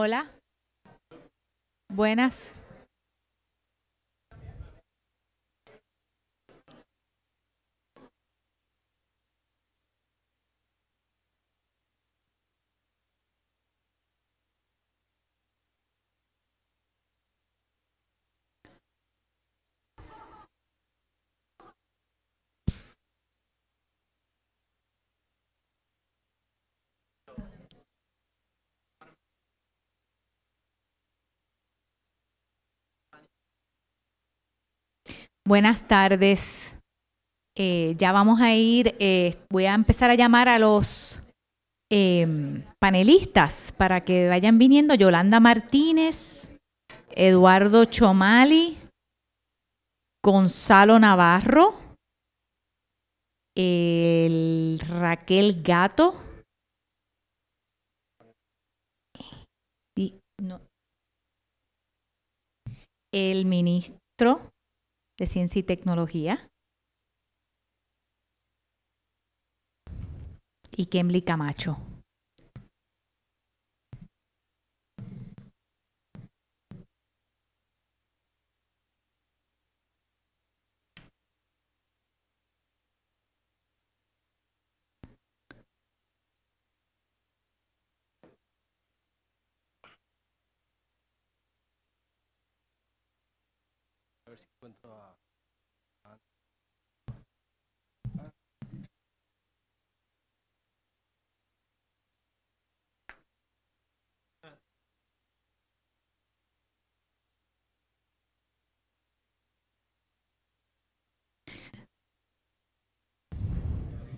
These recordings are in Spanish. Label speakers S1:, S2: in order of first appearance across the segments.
S1: Hola. Buenas. Buenas tardes. Eh, ya vamos a ir, eh, voy a empezar a llamar a los eh, panelistas para que vayan viniendo. Yolanda Martínez, Eduardo Chomali, Gonzalo Navarro, el Raquel Gato. Y, el ministro de Ciencia y Tecnología, y Kemli Camacho.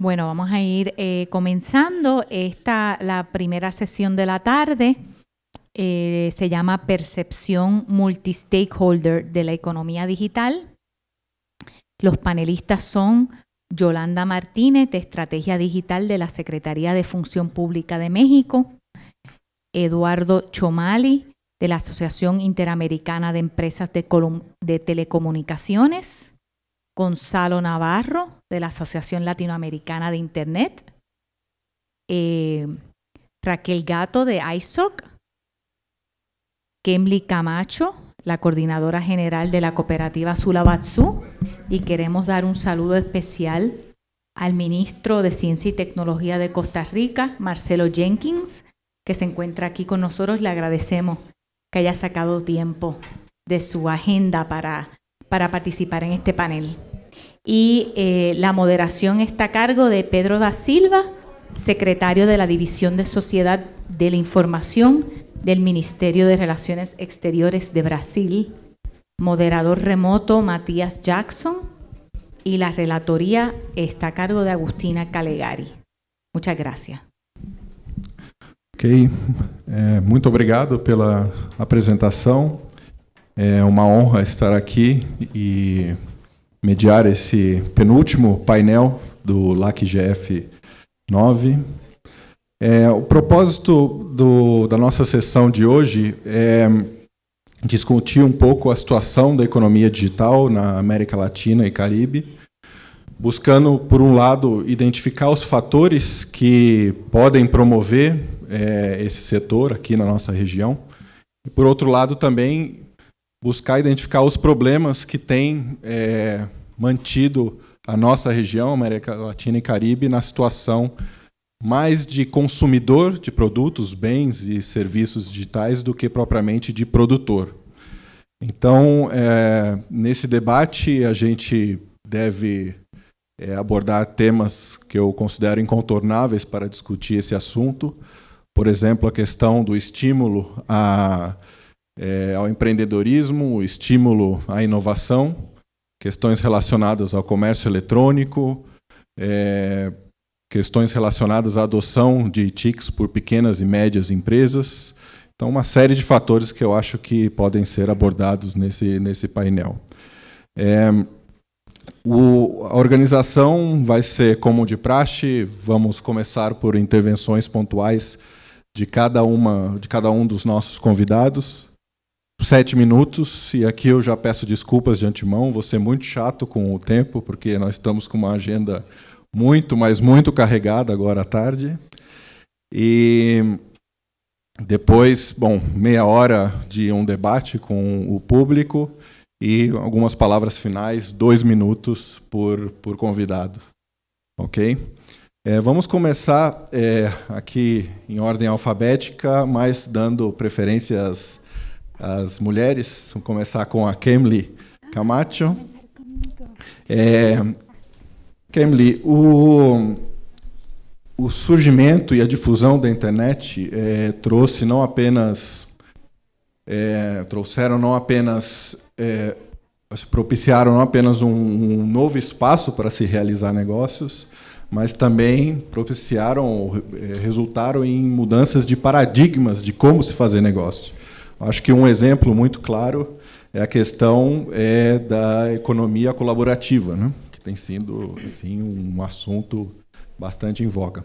S1: Bueno, vamos a ir eh, comenzando esta, la primera sesión de la tarde. Eh, se llama Percepción Multistakeholder de la Economía Digital. Los panelistas son Yolanda Martínez, de Estrategia Digital de la Secretaría de Función Pública de México, Eduardo Chomali, de la Asociación Interamericana de Empresas de Telecomunicaciones, Gonzalo Navarro, de la Asociación Latinoamericana de Internet, eh, Raquel Gato de ISOC, Kemli Camacho, la coordinadora general de la cooperativa Sulabatsu, y queremos dar un saludo especial al ministro de Ciencia y Tecnología de Costa Rica, Marcelo Jenkins, que se encuentra aquí con nosotros. Le agradecemos que haya sacado tiempo de su agenda para para participar en este panel. Y eh, la moderación está a cargo de Pedro da Silva, secretario de la División de Sociedad de la Información del Ministerio de Relaciones Exteriores de Brasil, moderador remoto Matías Jackson y la relatoría está a cargo de Agustina Calegari. Muchas gracias.
S2: Ok, eh, muy gracias por la presentación. É uma honra estar aqui e mediar esse penúltimo painel do LACGF 9. É, o propósito do, da nossa sessão de hoje é discutir um pouco a situação da economia digital na América Latina e Caribe, buscando, por um lado, identificar os fatores que podem promover é, esse setor aqui na nossa região, e, por outro lado, também buscar identificar os problemas que têm é, mantido a nossa região, América Latina e Caribe, na situação mais de consumidor de produtos, bens e serviços digitais do que propriamente de produtor. Então, é, nesse debate, a gente deve é, abordar temas que eu considero incontornáveis para discutir esse assunto. Por exemplo, a questão do estímulo a é, ao empreendedorismo, o estímulo à inovação, questões relacionadas ao comércio eletrônico, é, questões relacionadas à adoção de TICs por pequenas e médias empresas. Então, uma série de fatores que eu acho que podem ser abordados nesse, nesse painel. É, o, a organização vai ser como de praxe, vamos começar por intervenções pontuais de cada, uma, de cada um dos nossos convidados sete minutos, e aqui eu já peço desculpas de antemão, vou ser muito chato com o tempo, porque nós estamos com uma agenda muito, mas muito carregada agora à tarde. E depois, bom, meia hora de um debate com o público e algumas palavras finais, dois minutos por, por convidado. Ok? É, vamos começar é, aqui em ordem alfabética, mas dando preferências as mulheres. Vamos começar com a Kemli Camacho. É, Kemli, o, o surgimento e a difusão da internet é, trouxe não apenas é, trouxeram não apenas é, propiciaram não apenas um, um novo espaço para se realizar negócios, mas também propiciaram é, resultaram em mudanças de paradigmas de como se fazer negócio. Acho que um exemplo muito claro é a questão é, da economia colaborativa, né? que tem sido assim, um assunto bastante em voga.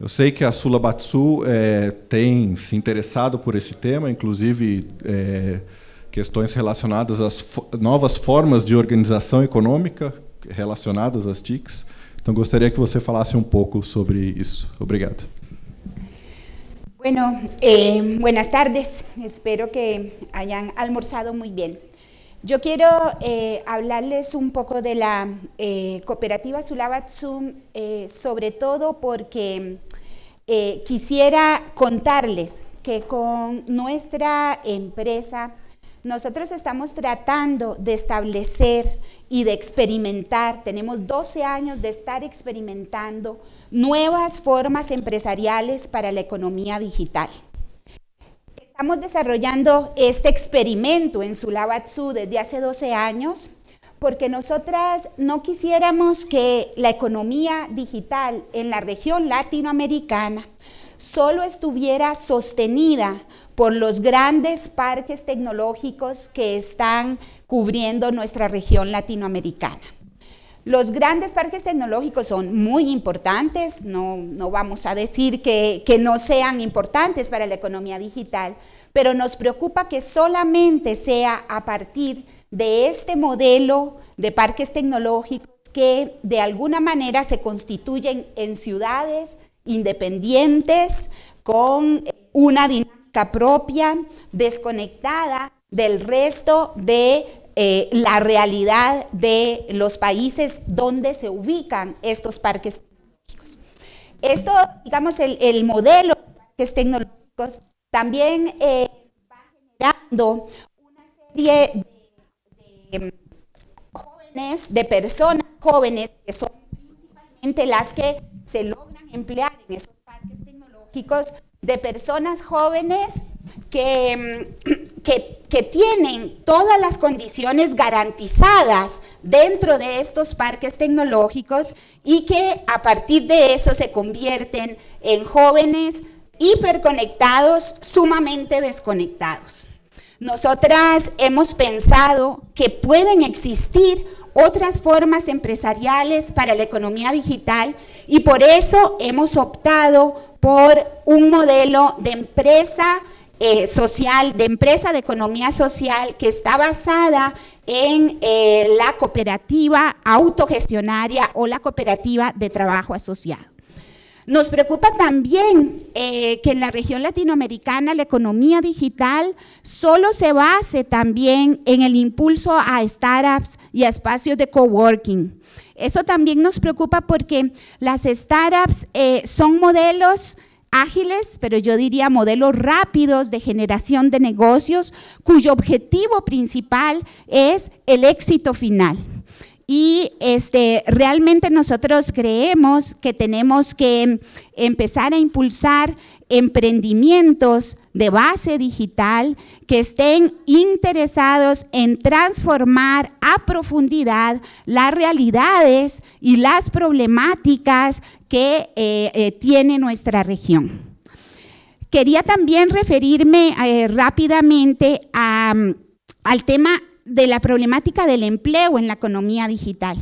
S2: Eu sei que a Sula Batsu é, tem se interessado por esse tema, inclusive é, questões relacionadas às fo novas formas de organização econômica relacionadas às TICs. Então, gostaria que você falasse um pouco sobre isso. Obrigado.
S3: Bueno, eh, buenas tardes. Espero que hayan almorzado muy bien. Yo quiero eh, hablarles un poco de la eh, cooperativa Sulabatsum, sobre todo porque quisiera contarles que con nuestra empresa nosotros estamos tratando de establecer y de experimentar, tenemos 12 años de estar experimentando nuevas formas empresariales para la economía digital. Estamos desarrollando este experimento en Sulawatsu desde hace 12 años porque nosotras no quisiéramos que la economía digital en la región latinoamericana solo estuviera sostenida por los grandes parques tecnológicos que están cubriendo nuestra región latinoamericana. Los grandes parques tecnológicos son muy importantes, no, vamos a decir que, que, no sean importantes para la economía digital, pero nos preocupa que solamente sea a partir de este modelo de parques tecnológicos que de alguna manera se constituyen en ciudades independientes, con una dinámica propia, desconectada del resto de eh, la realidad de los países donde se ubican estos parques tecnológicos. Esto, digamos, el, modelo de parques tecnológicos también eh, va generando una serie de jóvenes, de personas jóvenes que son principalmente las que se logran emplear en esos parques tecnológicos de personas jóvenes que, mm, que, que, tienen todas las condiciones garantizadas dentro de estos parques tecnológicos y que a partir de eso se convierten en jóvenes hiperconectados, sumamente desconectados. Nosotras hemos pensado que pueden existir otras formas empresariales para la economía digital y por eso hemos optado por un modelo de empresa eh, social, de empresa de economía social que está basada en eh, la cooperativa autogestionaria o la cooperativa de trabajo asociado. Nos preocupa también eh, que en la región latinoamericana la economía digital solo se base también en el impulso a startups y a espacios de coworking. Eso también nos preocupa porque las startups eh, son modelos ágiles, pero yo diría modelos rápidos de generación de negocios cuyo objetivo principal es el éxito final. Y este, realmente nosotros creemos que tenemos que empezar a impulsar emprendimientos de base digital que estén interesados en transformar a profundidad las realidades y las problemáticas que eh, eh, tiene nuestra región. Quería también referirme eh, rápidamente al tema de la problemática del empleo en la economía digital.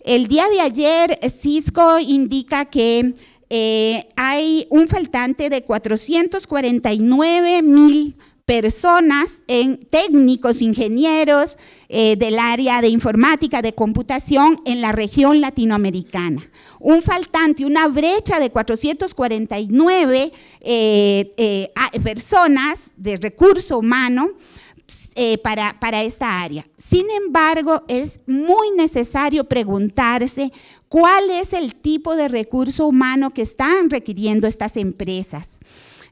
S3: El día de ayer, Cisco indica que eh, hay un faltante de 449 mil personas, en técnicos, ingenieros eh, del área de informática, de computación en la región latinoamericana. Un faltante, una brecha de 449 eh, personas de recurso humano eh, para, esta área. Sin embargo, es muy necesario preguntarse cuál es el tipo de recurso humano que están requiriendo estas empresas.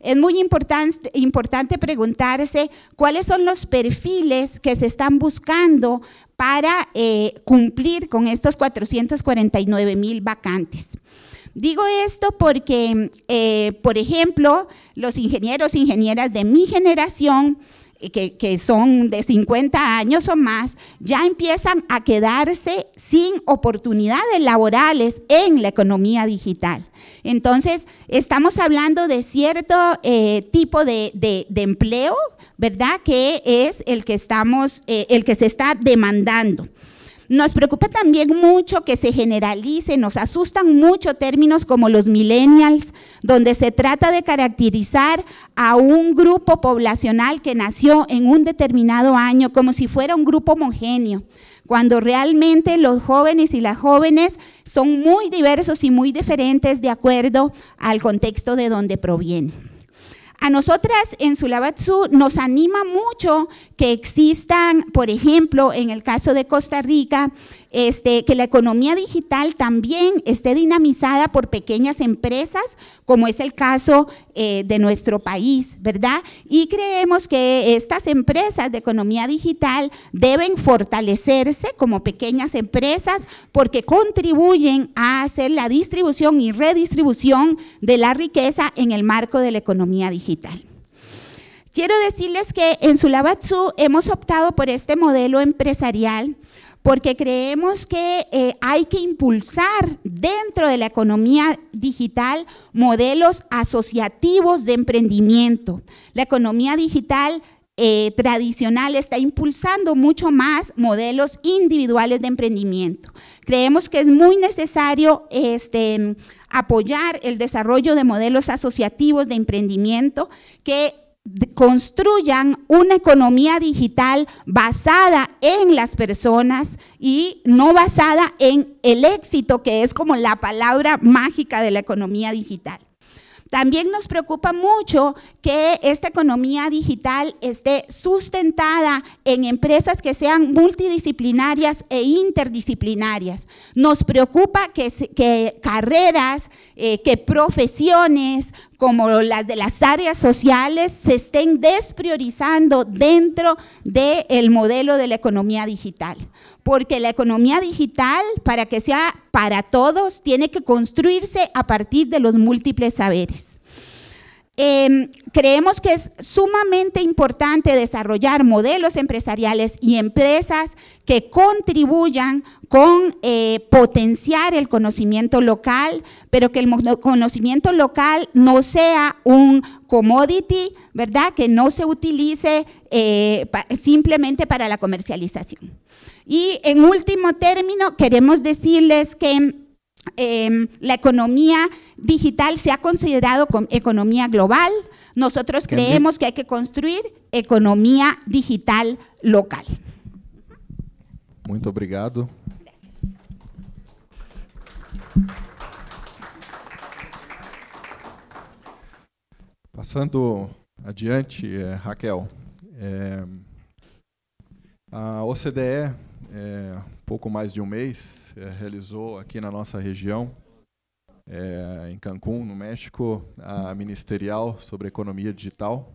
S3: Es muy importante, importante, preguntarse cuáles son los perfiles que se están buscando para eh, cumplir con estos 449 mil vacantes. Digo esto porque, eh, por ejemplo, los ingenieros, e ingenieras de mi generación, que, son de 50 años o más, ya empiezan a quedarse sin oportunidades laborales en la economía digital. Entonces, estamos hablando de cierto eh, tipo de, empleo, ¿verdad? Que es el que, estamos, eh, el que se está demandando. Nos preocupa también mucho que se generalice, nos asustan mucho términos como los millennials, donde se trata de caracterizar a un grupo poblacional que nació en un determinado año como si fuera un grupo homogéneo, cuando realmente los jóvenes y las jóvenes son muy diversos y muy diferentes de acuerdo al contexto de donde provienen. A nosotras en Sulabatsu nos anima mucho que existan, por ejemplo, en el caso de Costa Rica, este, que la economía digital también esté dinamizada por pequeñas empresas, como es el caso eh, de nuestro país, ¿verdad? Y creemos que estas empresas de economía digital deben fortalecerse como pequeñas empresas porque contribuyen a hacer la distribución y redistribución de la riqueza en el marco de la economía digital. Quiero decirles que en Sulabatsu hemos optado por este modelo empresarial porque creemos que eh, hay que impulsar dentro de la economía digital modelos asociativos de emprendimiento. La economía digital eh, tradicional está impulsando mucho más modelos individuales de emprendimiento. Creemos que es muy necesario este, apoyar el desarrollo de modelos asociativos de emprendimiento que construyan una economía digital basada en las personas y no basada en el éxito, que es como la palabra mágica de la economía digital. También nos preocupa mucho que esta economía digital esté sustentada en empresas que sean multidisciplinarias e interdisciplinarias. Nos preocupa que, carreras, eh, que profesiones como las de las áreas sociales, se estén despriorizando dentro del modelo de la economía digital. Porque la economía digital, para que sea para todos, tiene que construirse a partir de los múltiples saberes. Em, creemos que es sumamente importante desarrollar modelos empresariales y empresas que contribuyan con eh, potenciar el conocimiento local, pero que el conocimiento local no sea un commodity, ¿verdad? Que no se utilice eh, simplemente para la comercialización. Y en último término, queremos decirles que Em, la economía digital se ha considerado con economía global. Nosotros creemos que hay que construir economía digital local.
S2: Muito obrigado. Pasando adiante, eh, Raquel, eh, OCDE, eh, pouco mais de um mês, é, realizou aqui na nossa região, é, em Cancún, no México, a ministerial sobre economia digital.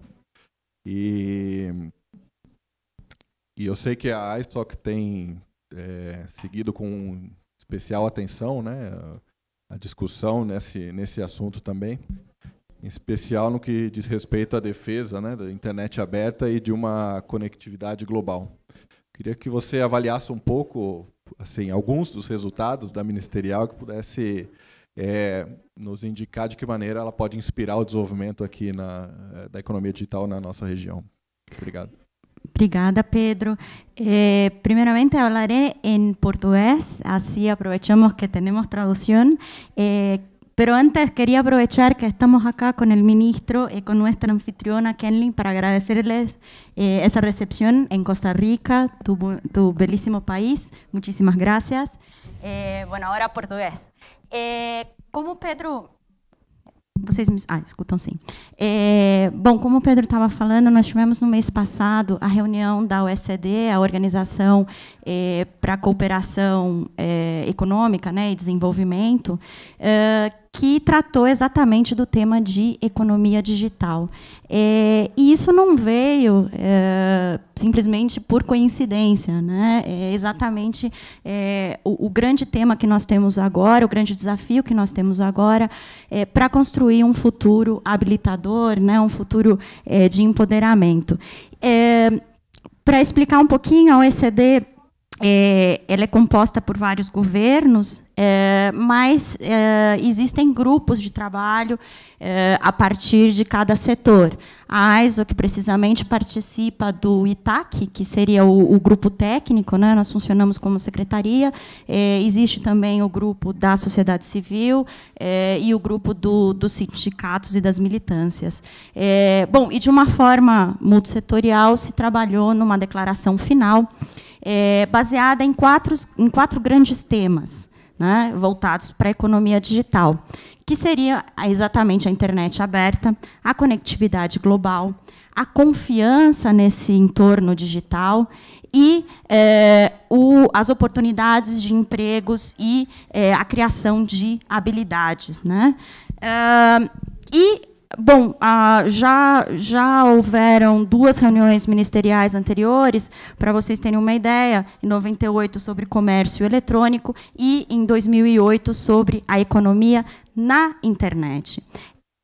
S2: E, e eu sei que a iStock tem é, seguido com especial atenção né, a discussão nesse, nesse assunto também, em especial no que diz respeito à defesa né, da internet aberta e de uma conectividade global. Queria que você avaliasse um pouco, assim, alguns dos resultados da ministerial que pudesse é, nos indicar de que maneira ela pode inspirar o desenvolvimento aqui na, é, da economia digital na nossa região. Obrigado.
S4: Obrigada, Pedro. Eh, é, primeramente hablaré en portugués, así aprovechamos que tenemos traducción. Eh, Pero antes quería aprovechar que estamos acá con el ministro e eh, con nuestra anfitriona Kenley para agradecerles eh, esa recepción en Costa Rica, tu, tu país. Muchísimas gracias. Eh, bueno, ahora portugués. Eh, como Pedro vocês me ah, escutam sim. É, bom, como o Pedro estava falando, nós tivemos no mês passado a reunião da OECD, a Organização é, eh, para a Cooperação é, Econômica né, e Desenvolvimento, que tratou exatamente do tema de economia digital. É, e isso não veio é, simplesmente por coincidência. Né? É exatamente é, o, o, grande tema que nós temos agora, o grande desafio que nós temos agora, é, para construir um futuro habilitador, né? um futuro é, de empoderamento. para explicar um pouquinho, a OECD é, ela é composta por vários governos, é, mas é, existem grupos de trabalho é, a partir de cada setor. A ISO, que precisamente participa do ITAC, que seria o, o grupo técnico, né, nós funcionamos como secretaria, é, existe também o grupo da sociedade civil é, e o grupo do, dos sindicatos e das militâncias. bom, e de uma forma multissetorial se trabalhou numa declaração final, é, baseada em quatro, em quatro grandes temas né, voltados para a economia digital, que seria exatamente a internet aberta, a conectividade global, a confiança nesse entorno digital e é, o, as oportunidades de empregos e é, a criação de habilidades. Né? Uh, e Bom, ah, já, já houveram duas reuniões ministeriais anteriores, para vocês terem uma ideia, em 98 sobre comércio eletrônico e em 2008 sobre a economia na internet.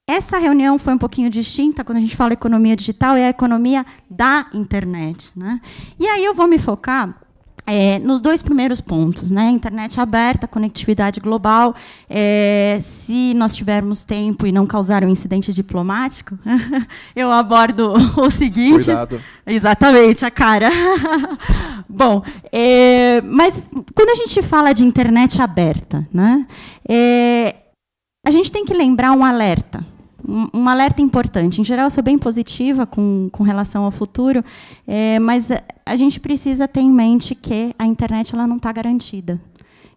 S4: Essa reunião foi um pouquinho distinta quando a gente fala economia digital, é a economia da internet. Né? E aí eu vou me focar é, nos dois primeiros pontos, né? internet aberta, conectividade global, é, se nós tivermos tempo e não causar um incidente diplomático, eu abordo o seguinte. Cuidado. Exatamente, a cara. Bom, é, mas quando a gente fala de internet aberta, né? É, a gente tem que lembrar um alerta um alerta importante. Em geral, eu sou bem positiva com, com relação ao futuro, é, mas a gente precisa ter em mente que a internet ela não está garantida.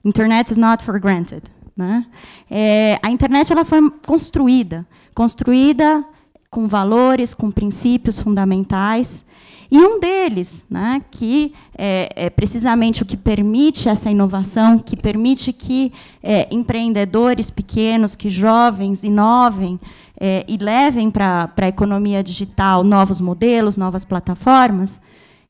S4: Internet is not for granted. Né? É, a internet ela foi construída, construída com valores, com princípios fundamentais. E um deles, né, que é, é, precisamente o que permite essa inovação, que permite que é, empreendedores pequenos, que jovens inovem, é, e levem para a economia digital novos modelos, novas plataformas,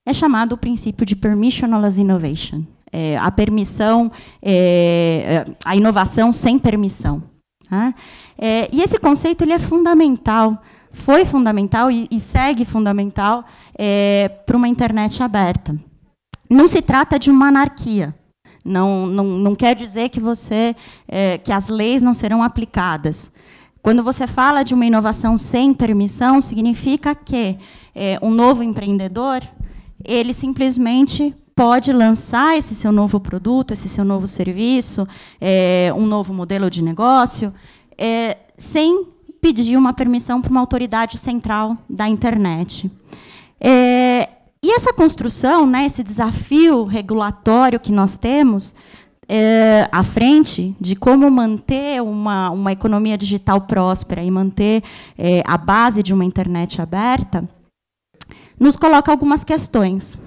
S4: é chamado o princípio de permissionless innovation. É, a permissão, é, é a inovação sem permissão. Tá? É, e esse conceito ele é fundamental, foi fundamental e, e segue fundamental é, para uma internet aberta. Não se trata de uma anarquia, não, não, não, quer dizer que você é, que as leis não serão aplicadas. Quando você fala de uma inovação sem permissão, significa que é, um novo empreendedor ele simplesmente pode lançar esse seu novo produto, esse seu novo serviço, é, um novo modelo de negócio, é, sem pedir uma permissão para uma autoridade central da internet. É, e essa construção, né, esse desafio regulatório que nós temos, é, à frente de como manter uma, uma economia digital próspera e manter é, a base de uma internet aberta, nos coloca algumas questões.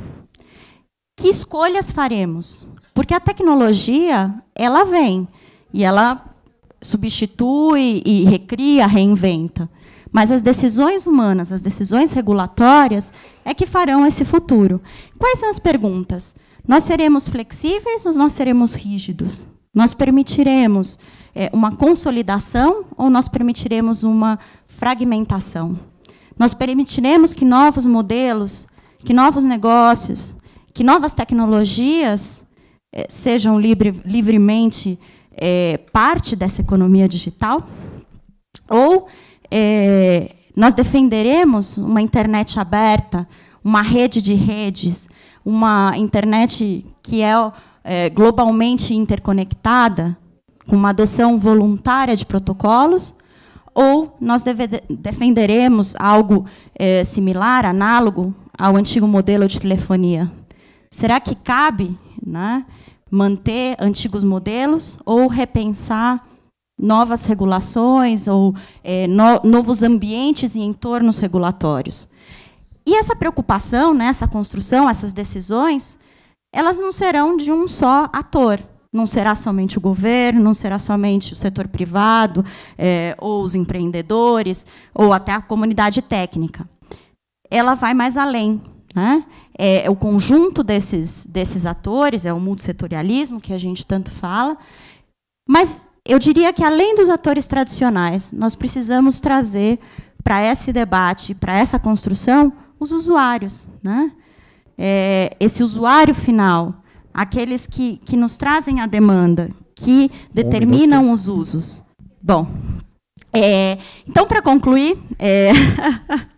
S4: Que escolhas faremos? Porque a tecnologia ela vem e ela substitui e recria, reinventa. Mas as decisões humanas, as decisões regulatórias, é que farão esse futuro. Quais são as perguntas? Nós seremos flexíveis ou nós seremos rígidos? Nós permitiremos é, uma consolidação ou nós permitiremos uma fragmentação? Nós permitiremos que novos modelos, que novos negócios, que novas tecnologias é, sejam livre, livremente é, parte dessa economia digital? Ou é, nós defenderemos uma internet aberta, uma rede de redes, uma internet que é, é globalmente interconectada, com uma adoção voluntária de protocolos, ou nós deve, defenderemos algo é, similar, análogo ao antigo modelo de telefonia? Será que cabe né, manter antigos modelos ou repensar novas regulações ou é, no, novos ambientes e entornos regulatórios? E essa preocupação, né, essa construção, essas decisões, elas não serão de um só ator. Não será somente o governo, não será somente o setor privado, é, ou os empreendedores, ou até a comunidade técnica. Ela vai mais além. Né? É, é o conjunto desses, desses atores, é o multissetorialismo que a gente tanto fala, mas eu diria que, além dos atores tradicionais, nós precisamos trazer para esse debate, para essa construção, os usuários, né? É, esse usuário final, aqueles que, que nos trazem a demanda, que determinam os usos. Bom, é, então, para concluir, é,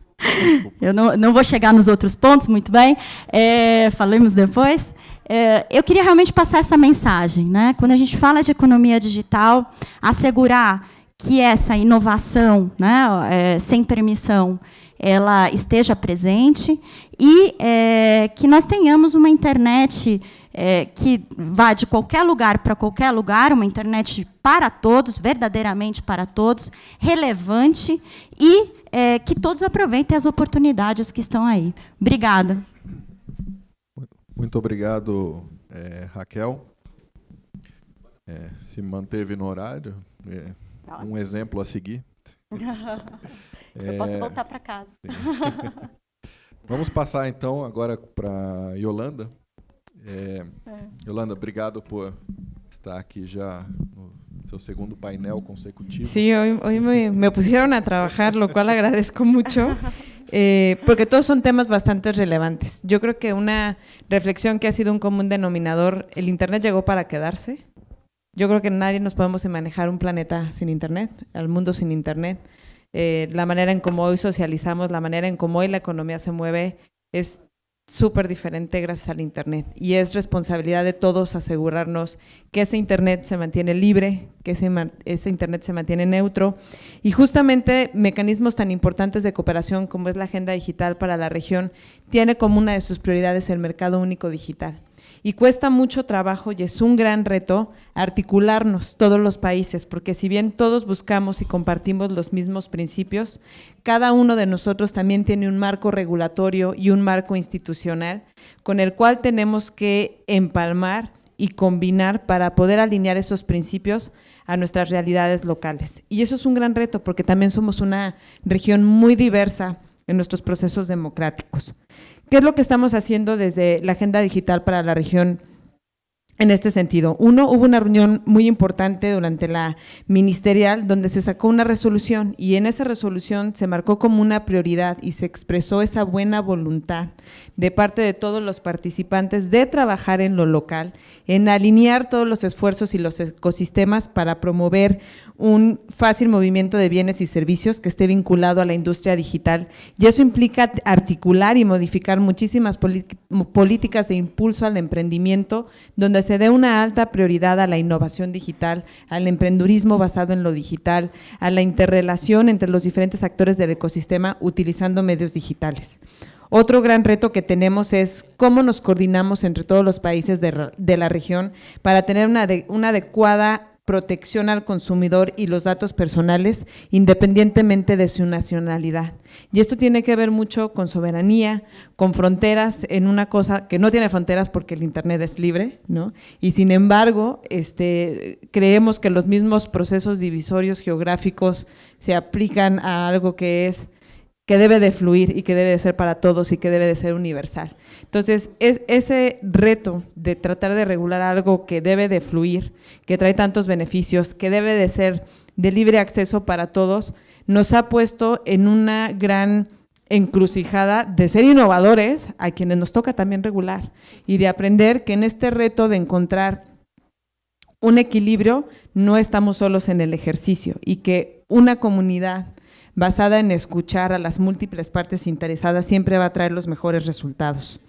S4: eu não, não, vou chegar nos outros pontos, muito bem, é, falemos depois. É, eu queria realmente passar essa mensagem. Né? Quando a gente fala de economia digital, assegurar que essa inovação né, é, sem permissão ela esteja presente e é, que nós tenhamos uma internet é, que vá de qualquer lugar para qualquer lugar, uma internet para todos, verdadeiramente para todos, relevante e é, que todos aproveitem as oportunidades que estão aí. Obrigada.
S2: Muito obrigado, é, Raquel. É, se manteve no horário. É, tá um exemplo a seguir.
S5: Eu posso é, voltar para casa.
S2: Vamos passar então agora para Yolanda. É... É. Yolanda, obrigado por estar aqui já no seu segundo painel consecutivo. Sí, hoje
S6: hoy me, me, pusieron a trabalhar, lo cual agradezco mucho, eh, porque todos son temas bastante relevantes. Yo creo que una reflexión que ha sido un común denominador, el Internet llegó para quedarse, Yo creo que nadie nos podemos manejar un planeta sin Internet, al mundo sin Internet. Eh, la manera en cómo hoy socializamos, la manera en cómo hoy la economía se mueve es súper diferente gracias al Internet. Y es responsabilidad de todos asegurarnos que ese Internet se mantiene libre, que ese, Internet se mantiene neutro. Y justamente mecanismos tan importantes de cooperación como es la Agenda Digital para la región tiene como una de sus prioridades el mercado único digital. Y cuesta mucho trabajo y es un gran reto articularnos todos los países, porque si bien todos buscamos y compartimos los mismos principios, cada uno de nosotros también tiene un marco regulatorio y un marco institucional con el cual tenemos que empalmar y combinar para poder alinear esos principios a nuestras realidades locales. Y eso es un gran reto porque también somos una región muy diversa en nuestros procesos democráticos. ¿Qué es lo que estamos haciendo desde la agenda digital para la región? En este sentido, uno, hubo una reunión muy importante durante la ministerial donde se sacó una resolución y en esa resolución se marcó como una prioridad y se expresó esa buena voluntad de parte de todos los participantes de trabajar en lo local, en alinear todos los esfuerzos y los ecosistemas para promover un fácil movimiento de bienes y servicios que esté vinculado a la industria digital. Y eso implica articular y modificar muchísimas políticas de impulso al emprendimiento, donde se dé una alta prioridad a la innovación digital, al emprendurismo basado en lo digital, a la interrelación entre los diferentes actores del ecosistema utilizando medios digitales. Otro gran reto que tenemos es cómo nos coordinamos entre todos los países de, la región para tener una adecuada protección al consumidor y los datos personales independientemente de su nacionalidad. Y esto tiene que ver mucho con soberanía, con fronteras, en una cosa que no tiene fronteras porque el Internet es libre, ¿no? Y sin embargo, este, creemos que los mismos procesos divisorios geográficos se aplican a algo que es que debe de fluir y que debe de ser para todos y que debe de ser universal. Entonces, es ese reto de tratar de regular algo que debe de fluir, que trae tantos beneficios, que debe de ser de libre acceso para todos, nos ha puesto en una gran encrucijada de ser innovadores a quienes nos toca también regular y de aprender que en este reto de encontrar un equilibrio no estamos solos en el ejercicio y que una comunidad basada en escuchar a las múltiples partes interesadas, siempre va a traer los mejores resultados.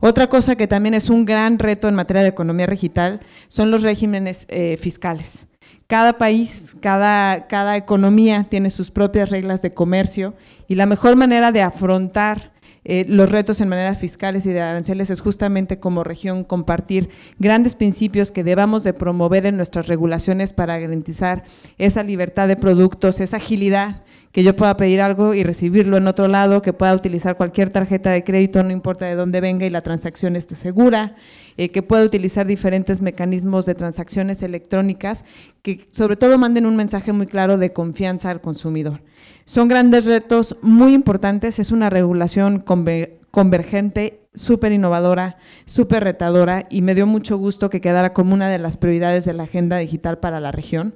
S6: Otra cosa que también es un gran reto en materia de economía digital son los regímenes eh, fiscales. Cada país, cada, economía tiene sus propias reglas de comercio y la mejor manera de afrontar eh, los retos en maneras fiscales y de aranceles es justamente como región compartir grandes principios que debamos de promover en nuestras regulaciones para garantizar esa libertad de productos, esa agilidad que yo pueda pedir algo y recibirlo en otro lado, que pueda utilizar cualquier tarjeta de crédito, no importa de dónde venga y la transacción esté segura, eh, que pueda utilizar diferentes mecanismos de transacciones electrónicas, que sobre todo manden un mensaje muy claro de confianza al consumidor. Son grandes retos muy importantes, es una regulación convergente súper innovadora, súper retadora y me dio mucho gusto que quedara como una de las prioridades de la agenda digital para la región.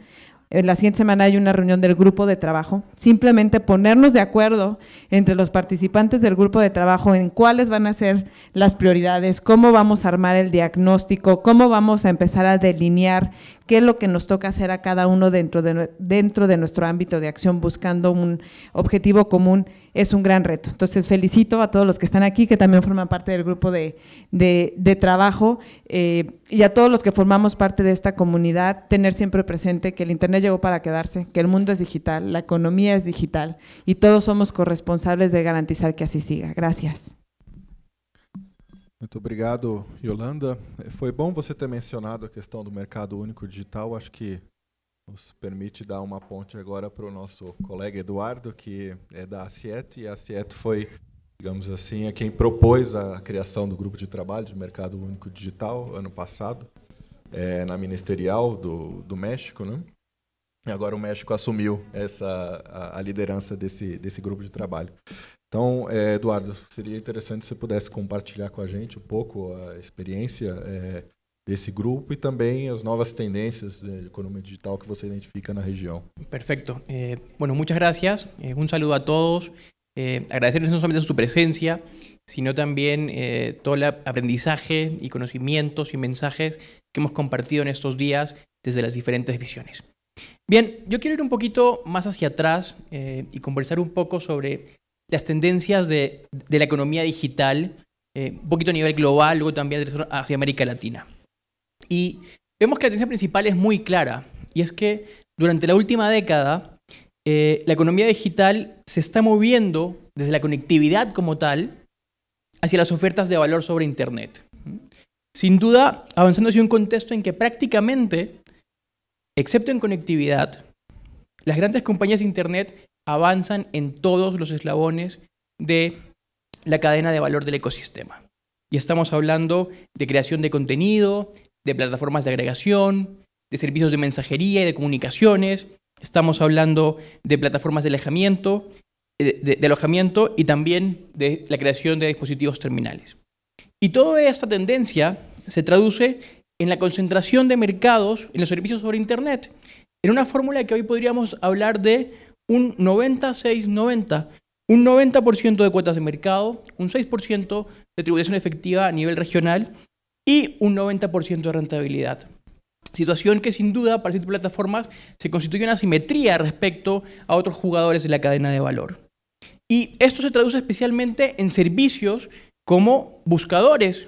S6: En la siguiente semana hay una reunión del grupo de trabajo. Simplemente ponernos de acuerdo entre los participantes del grupo de trabajo en cuáles van a ser las prioridades, cómo vamos a armar el diagnóstico, cómo vamos a empezar a delinear qué es lo que nos toca hacer a cada uno dentro de, dentro de nuestro ámbito de acción buscando un objetivo común, es un gran reto. Entonces, felicito a todos los que están aquí, que también forman parte del grupo de, trabajo, eh, y a todos los que formamos parte de esta comunidad, tener siempre presente que el Internet llegó para quedarse, que el mundo es digital, la economía es digital, y todos somos corresponsables de garantizar que así siga.
S2: Gracias. Muito obrigado, Yolanda. Eh, foi bom você ter mencionado a questão do mercado único digital. Acho que nos permite dar uma ponte agora para o nosso colega Eduardo, que é da Asiet, e a Asiet foi, digamos assim, a quem propôs a criação do grupo de trabalho de mercado único digital ano passado, é, na ministerial do, do México, né? E agora o México assumiu essa a, a liderança desse, desse grupo de trabalho. Entonces, Eduardo, sería interesante se você pudesse compartilhar com a gente poco la experiencia de ese grupo y también las nuevas tendencias de economía digital que você identifica en la región.
S7: Perfecto. Eh, bueno, muchas gracias. Eh, un saludo a todos. Eh, agradecerles no solamente su presencia, sino también eh, todo el aprendizaje y conocimientos y mensajes que hemos compartido en estos días desde las diferentes visiones. Bien, yo quiero ir un poquito más hacia atrás y conversar un poco sobre las tendencias de, la economía digital, eh, un poquito a nivel global, luego también hacia América Latina. Y vemos que la tendencia principal es muy clara, y es que durante la última década, eh, la economía digital se está moviendo desde la conectividad como tal hacia las ofertas de valor sobre Internet. Sin duda, avanzando hacia un contexto en que prácticamente, excepto en conectividad, las grandes compañías de Internet avanzan en todos los eslabones de la cadena de valor del ecosistema. Y estamos hablando de creación de contenido, de plataformas de agregación, de servicios de mensajería y de comunicaciones. Estamos hablando de plataformas de eh, alojamiento y también de la creación de dispositivos terminales. Y toda esta tendencia se traduce en la concentración de mercados en los servicios sobre Internet, en una fórmula que hoy podríamos hablar de un 96-90, un 90% de cuotas de mercado, un 6% de tributación efectiva a nivel regional y un 90% de rentabilidad. Situación que sin duda para ciertas plataformas se constituye una asimetría respecto a otros jugadores de la cadena de valor. Y esto se traduce especialmente en servicios como buscadores,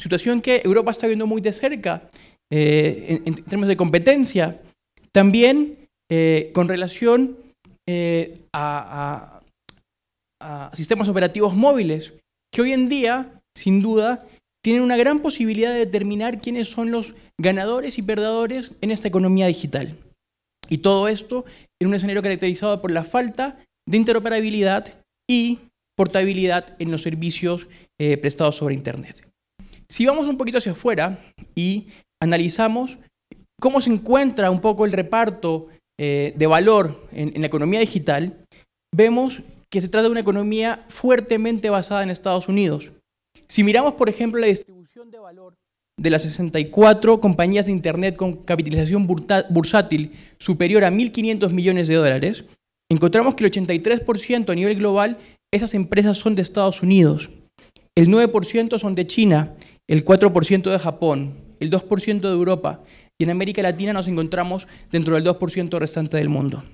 S7: situación que Europa está viendo muy de cerca eh, en, términos de competencia. También eh, con relación eh, a, sistemas operativos móviles, que hoy en día, sin duda, tienen una gran posibilidad de determinar quiénes son los ganadores y perdedores en esta economía digital. Y todo esto en un escenario caracterizado por la falta de interoperabilidad y portabilidad en los servicios eh, prestados sobre Internet. Si vamos un poquito hacia afuera y analizamos cómo se encuentra un poco el reparto eh, de valor en, en la economía digital, vemos que se trata de una economía fuertemente basada en Estados Unidos. Si miramos, por ejemplo, la distribución de valor de las 64 compañías de Internet con capitalización bursátil superior a 1.500 millones de dólares, encontramos que el 83% a nivel global, esas empresas son de Estados Unidos, el 9% son de China, el 4% de Japón, el 2% de Europa, y en América Latina nos encontramos dentro del 2% restante del mundo.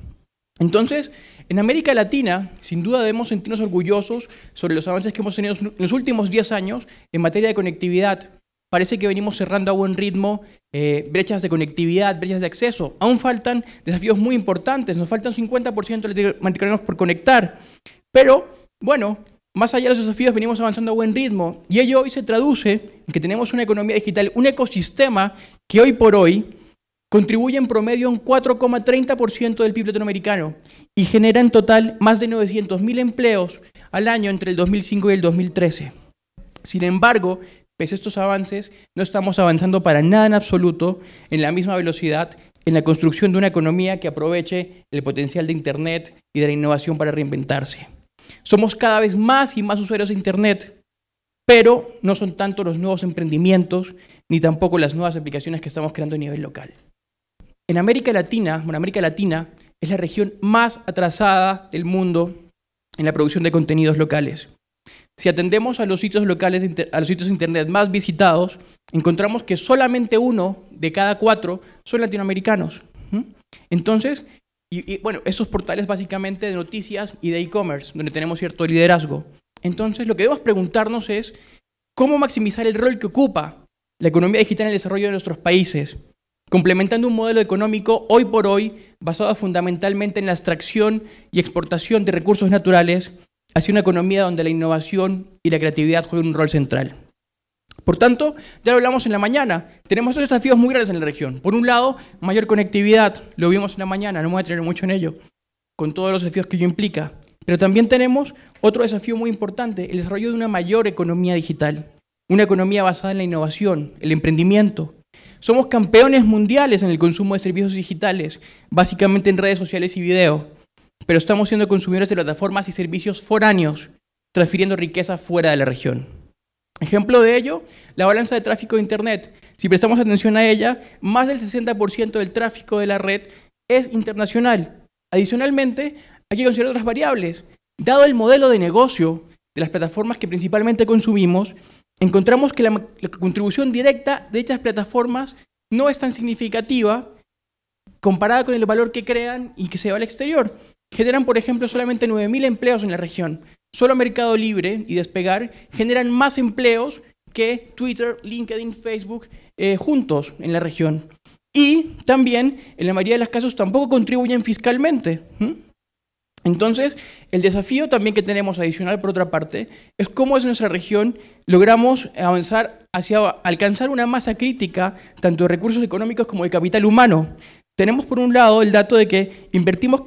S7: Entonces, en América Latina, sin duda debemos sentirnos orgullosos sobre los avances que hemos tenido en los últimos 10 años en materia de conectividad. Parece que venimos cerrando a buen ritmo eh, brechas de conectividad, brechas de acceso. Aún faltan desafíos muy importantes, nos faltan 50% de latinoamericanos por conectar. Pero, bueno, más allá de los desafíos, venimos avanzando a buen ritmo y ello hoy se traduce en que tenemos una economía digital, un ecosistema que hoy por hoy contribuye en promedio un 4,30% del PIB latinoamericano y genera en total más de 900.000 empleos al año entre el 2005 y el 2013. Sin embargo, pese a estos avances, no estamos avanzando para nada en absoluto en la misma velocidad en la construcción de una economía que aproveche el potencial de Internet y de la innovación para reinventarse. Somos cada vez más y más usuarios de Internet, pero no son tanto los nuevos emprendimientos ni tampoco las nuevas aplicaciones que estamos creando a nivel local. En América Latina, bueno, América Latina es la región más atrasada del mundo en la producción de contenidos locales. Si atendemos a los sitios locales, a los sitios de internet más visitados, encontramos que solamente uno de cada cuatro son latinoamericanos. Entonces, y, bueno, esos portales básicamente de noticias y de e-commerce, donde tenemos cierto liderazgo. Entonces, lo que debemos preguntarnos es cómo maximizar el rol que ocupa la economía digital en el desarrollo de nuestros países, complementando un modelo económico hoy por hoy basado fundamentalmente en la extracción y exportación de recursos naturales hacia una economía donde la innovación y la creatividad juegan un rol central. Por tanto, ya lo hablamos en la mañana, tenemos dos desafíos muy grandes en la región. Por un lado, mayor conectividad, lo vimos en la mañana, no me voy a tener mucho en ello, con todos los desafíos que ello implica. Pero también tenemos otro desafío muy importante, el desarrollo de una mayor economía digital, una economía basada en la innovación, el emprendimiento. Somos campeones mundiales en el consumo de servicios digitales, básicamente en redes sociales y video, pero estamos siendo consumidores de plataformas y servicios foráneos, transfiriendo riqueza fuera de la región. Ejemplo de ello, la balanza de tráfico de Internet. Si prestamos atención a ella, más del 60% del tráfico de la red es internacional. Adicionalmente, hay que considerar otras variables. Dado el modelo de negocio de las plataformas que principalmente consumimos, encontramos que la, contribución directa de dichas plataformas no es tan significativa comparada con el valor que crean y que se va al exterior. Generan, por ejemplo, solamente 9.000 empleos en la región, Solo Mercado Libre y Despegar generan más empleos que Twitter, LinkedIn, Facebook eh, juntos en la región. Y también, en la mayoría de los casos, tampoco contribuyen fiscalmente. Entonces, el desafío también que tenemos adicional, por otra parte, es cómo es nuestra región logramos avanzar hacia alcanzar una masa crítica, tanto de recursos económicos como de capital humano. Tenemos, por un lado, el dato de que invertimos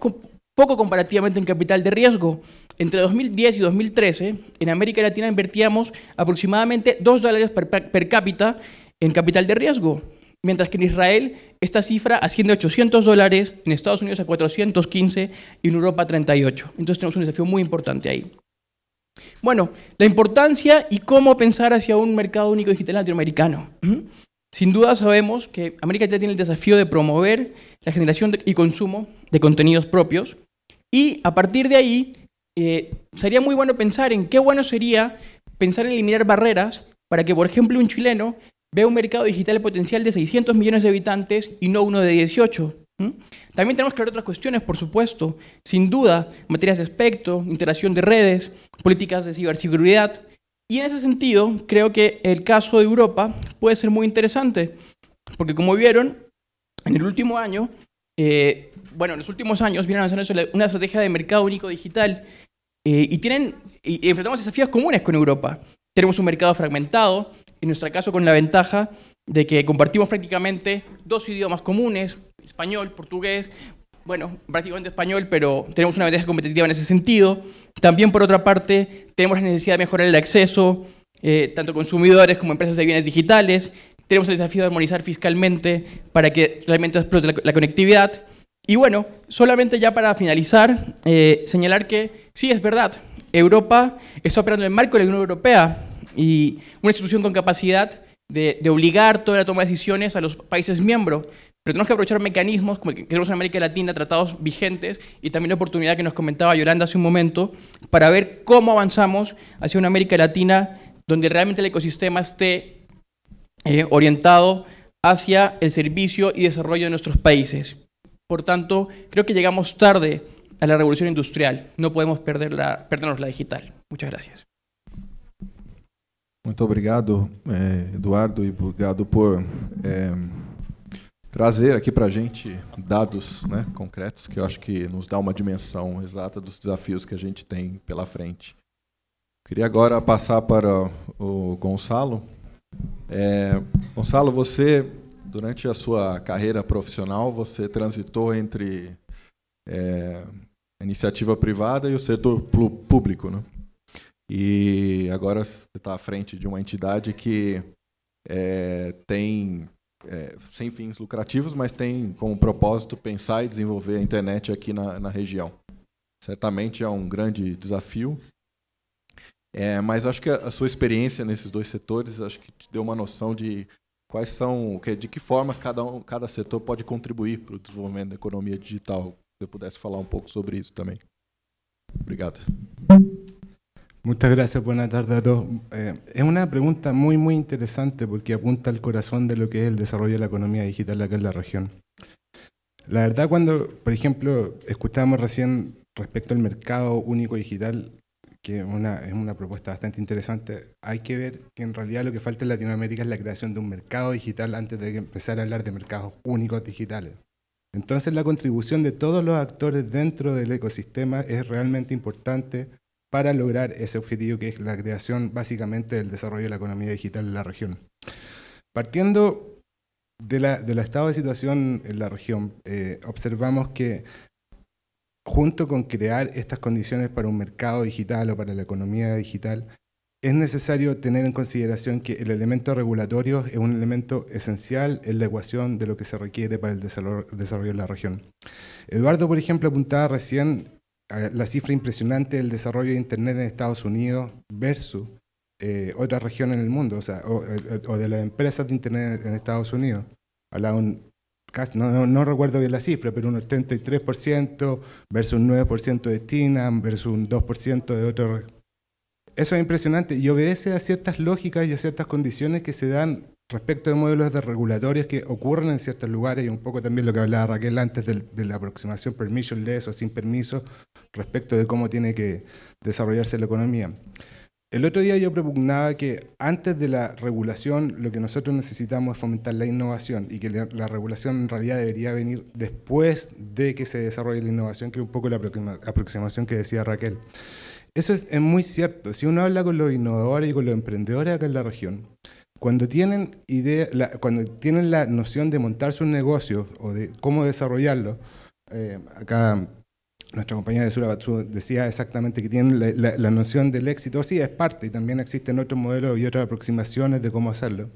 S7: poco comparativamente en capital de riesgo. Entre 2010 y 2013, en América Latina invertíamos aproximadamente 2 dólares per, cápita en capital de riesgo, mientras que en Israel esta cifra asciende a 800 dólares, en Estados Unidos a 415 y en Europa a 38. Entonces tenemos un desafío muy importante ahí. Bueno, la importancia y cómo pensar hacia un mercado único digital latinoamericano. Sin duda sabemos que América Latina tiene el desafío de promover la generación y consumo de contenidos propios, y a partir de ahí, eh, sería muy bueno pensar en qué bueno sería pensar en eliminar barreras para que, por ejemplo, un chileno vea un mercado digital potencial de 600 millones de habitantes y no uno de 18. También tenemos que ver otras cuestiones, por supuesto, sin duda, materias de aspecto, interacción de redes, políticas de ciberseguridad. Y en ese sentido, creo que el caso de Europa puede ser muy interesante, porque como vieron, en el último año, eh, bueno, en los últimos años vienen avanzando una estrategia de mercado único digital eh, y, tienen, y enfrentamos desafíos comunes con Europa. Tenemos un mercado fragmentado, en nuestro caso con la ventaja de que compartimos prácticamente dos idiomas comunes, español, portugués, bueno, prácticamente español, pero tenemos una ventaja competitiva en ese sentido. También, por otra parte, tenemos la necesidad de mejorar el acceso, eh, tanto consumidores como empresas de bienes digitales. Tenemos el desafío de armonizar fiscalmente para que realmente explote la conectividad. Y bueno, solamente ya para finalizar, eh, señalar que sí, es verdad, Europa está operando en el marco de la Unión Europea y una institución con capacidad de, obligar toda la toma de decisiones a los países miembros, pero tenemos que aprovechar mecanismos como el que tenemos en América Latina, tratados vigentes y también la oportunidad que nos comentaba Yolanda hace un momento para ver cómo avanzamos hacia una América Latina donde realmente el ecosistema esté eh, orientado hacia el servicio y desarrollo de nuestros países. Por tanto, creo que llegamos tarde a la revolución industrial. No podemos perder la, perdernos la digital. Muchas gracias.
S2: Muito obrigado, eh, Eduardo, e obrigado por é, trazer aqui para a gente dados né, concretos, que eu acho que nos dá uma dimensão exata dos desafios que a gente tem pela frente. Queria agora passar para o Gonçalo. É, Gonçalo, você durante a sua carreira profissional, você transitou entre é, a iniciativa privada e o setor público, né? E agora você está à frente de uma entidade que é, tem é, sem fins lucrativos, mas tem como propósito pensar e desenvolver a internet aqui na, na região. Certamente é um grande desafio, é, mas acho que a, a, sua experiência nesses dois setores acho que te deu uma noção de quais são, de qué forma cada, sector um, cada contribuir para desarrollo desenvolvimento la economía digital? Se pudiese hablar falar um poco sobre eso también. Obrigado.
S8: Muchas gracias, buenas tardes a todos. Eh, es una pregunta muy, muy interesante porque apunta al corazón de lo que es el desarrollo de la economía digital acá en la región. La verdad, cuando, por ejemplo, escuchábamos recién respecto al mercado único digital, que una, es una propuesta bastante interesante. Hay que ver que en realidad lo que falta en Latinoamérica es la creación de un mercado digital antes de empezar a hablar de mercados únicos digitales. Entonces la contribución de todos los actores dentro del ecosistema es realmente importante para lograr ese objetivo que es la creación básicamente del desarrollo de la economía digital en la región. Partiendo del la, de estado de situación en la región, eh, observamos que junto con crear estas condiciones para un mercado digital o para la economía digital, es necesario tener en consideración que el elemento regulatorio es un elemento esencial en la ecuación de lo que se requiere para el desarrollo de la región. Eduardo, por ejemplo, apuntaba recién a la cifra impresionante del desarrollo de Internet en Estados Unidos versus eh, otras regiones en el mundo, o, de las empresas de Internet en Estados Unidos. Hablaba un no, recuerdo bien la cifra, pero un 83% versus un 9% de TINAM versus un 2% de otro. Eso es impresionante y obedece a ciertas lógicas y a ciertas condiciones que se dan respecto de modelos de regulatorios que ocurren en ciertos lugares y un poco también lo que hablaba Raquel antes de, de la aproximación permissionless o sin permiso respecto de cómo tiene que desarrollarse la economía. El otro día yo propugnaba que antes de la regulación lo que nosotros necesitamos es fomentar la innovación y que la regulación en realidad debería venir después de que se desarrolle la innovación, que es un poco la aproximación que decía Raquel. Eso es, muy cierto. Si uno habla con los innovadores y con los emprendedores acá en la región, cuando tienen, la, cuando tienen la noción de montarse un negocio o de cómo desarrollarlo, eh, acá nuestra compañera de Surabatsu decía exactamente que tienen la, noción del éxito, sí, es parte, y también existen otros modelos y otras aproximaciones de cómo hacerlo.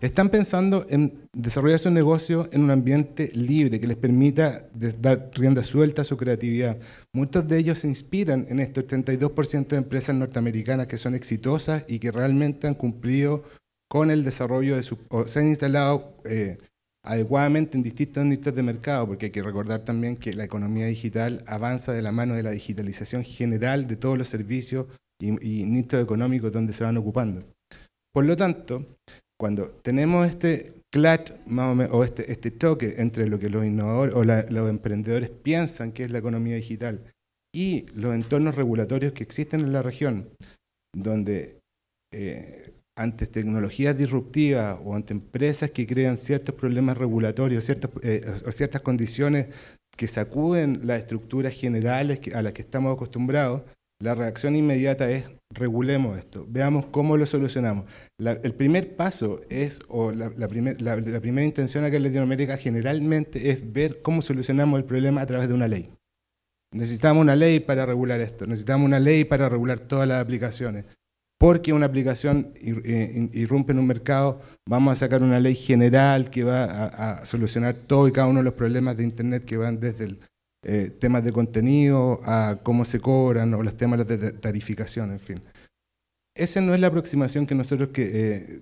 S8: Están pensando en desarrollar su negocio en un ambiente libre que les permita dar rienda suelta a su creatividad. Muchos de ellos se inspiran en este 32% de empresas norteamericanas que son exitosas y que realmente han cumplido con el desarrollo de su, o se han instalado eh, adecuadamente en distintos nichos de mercado, porque hay que recordar también que la economía digital avanza de la mano de la digitalización general de todos los servicios y, nichos económicos donde se van ocupando. Por lo tanto, cuando tenemos este clutch o, este, este, choque entre lo que los innovadores o los emprendedores piensan que es la economía digital y los entornos regulatorios que existen en la región, donde eh, ante tecnologías disruptivas o ante empresas que crean ciertos problemas regulatorios eh, o ciertas condiciones que sacuden las estructuras generales a las que estamos acostumbrados, la reacción inmediata es regulemos esto, veamos cómo lo solucionamos. el primer paso es, o la, primera intención que en Latinoamérica generalmente es ver cómo solucionamos el problema a través de una ley. Necesitamos una ley para regular esto, necesitamos una ley para regular todas las aplicaciones, porque una aplicación eh, irrumpe en un mercado, vamos a sacar una ley general que va a, solucionar todo y cada uno de los problemas de Internet que van desde eh, temas de contenido a cómo se cobran o los temas de tarificación, en fin. Esa no es la aproximación que nosotros eh,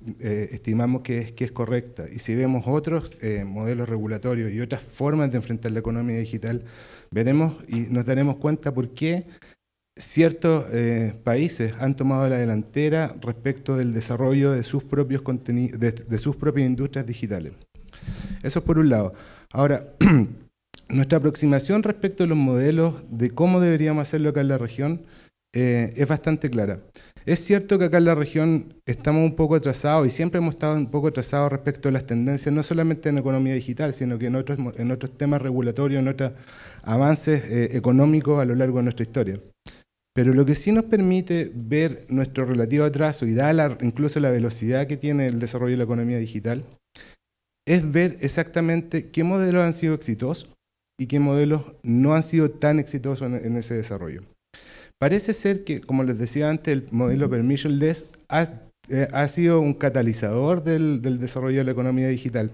S8: estimamos que es correcta. Y si vemos otros modelos regulatorios y otras formas de enfrentar la economía digital, veremos y nos daremos cuenta por qué ciertos eh, países han tomado la delantera respecto del desarrollo de sus, propios de, de sus propias industrias digitales. Eso es por un lado. Ahora, nuestra aproximación respecto a los modelos de cómo deberíamos hacerlo acá en la región eh, es bastante clara. Es cierto que acá en la región estamos un poco atrasados y siempre hemos estado un poco atrasados respecto a las tendencias, no solamente en economía digital, sino que en otros, temas regulatorios, en otros avances eh, económicos a lo largo de nuestra historia. Pero lo que sí nos permite ver nuestro relativo atraso y da incluso la velocidad que tiene el desarrollo de la economía digital, es ver exactamente qué modelos han sido exitosos y qué modelos no han sido tan exitosos en, ese desarrollo. Parece ser que, como les decía antes, el modelo permissionless ha, eh, ha sido un catalizador del desarrollo de la economía digital.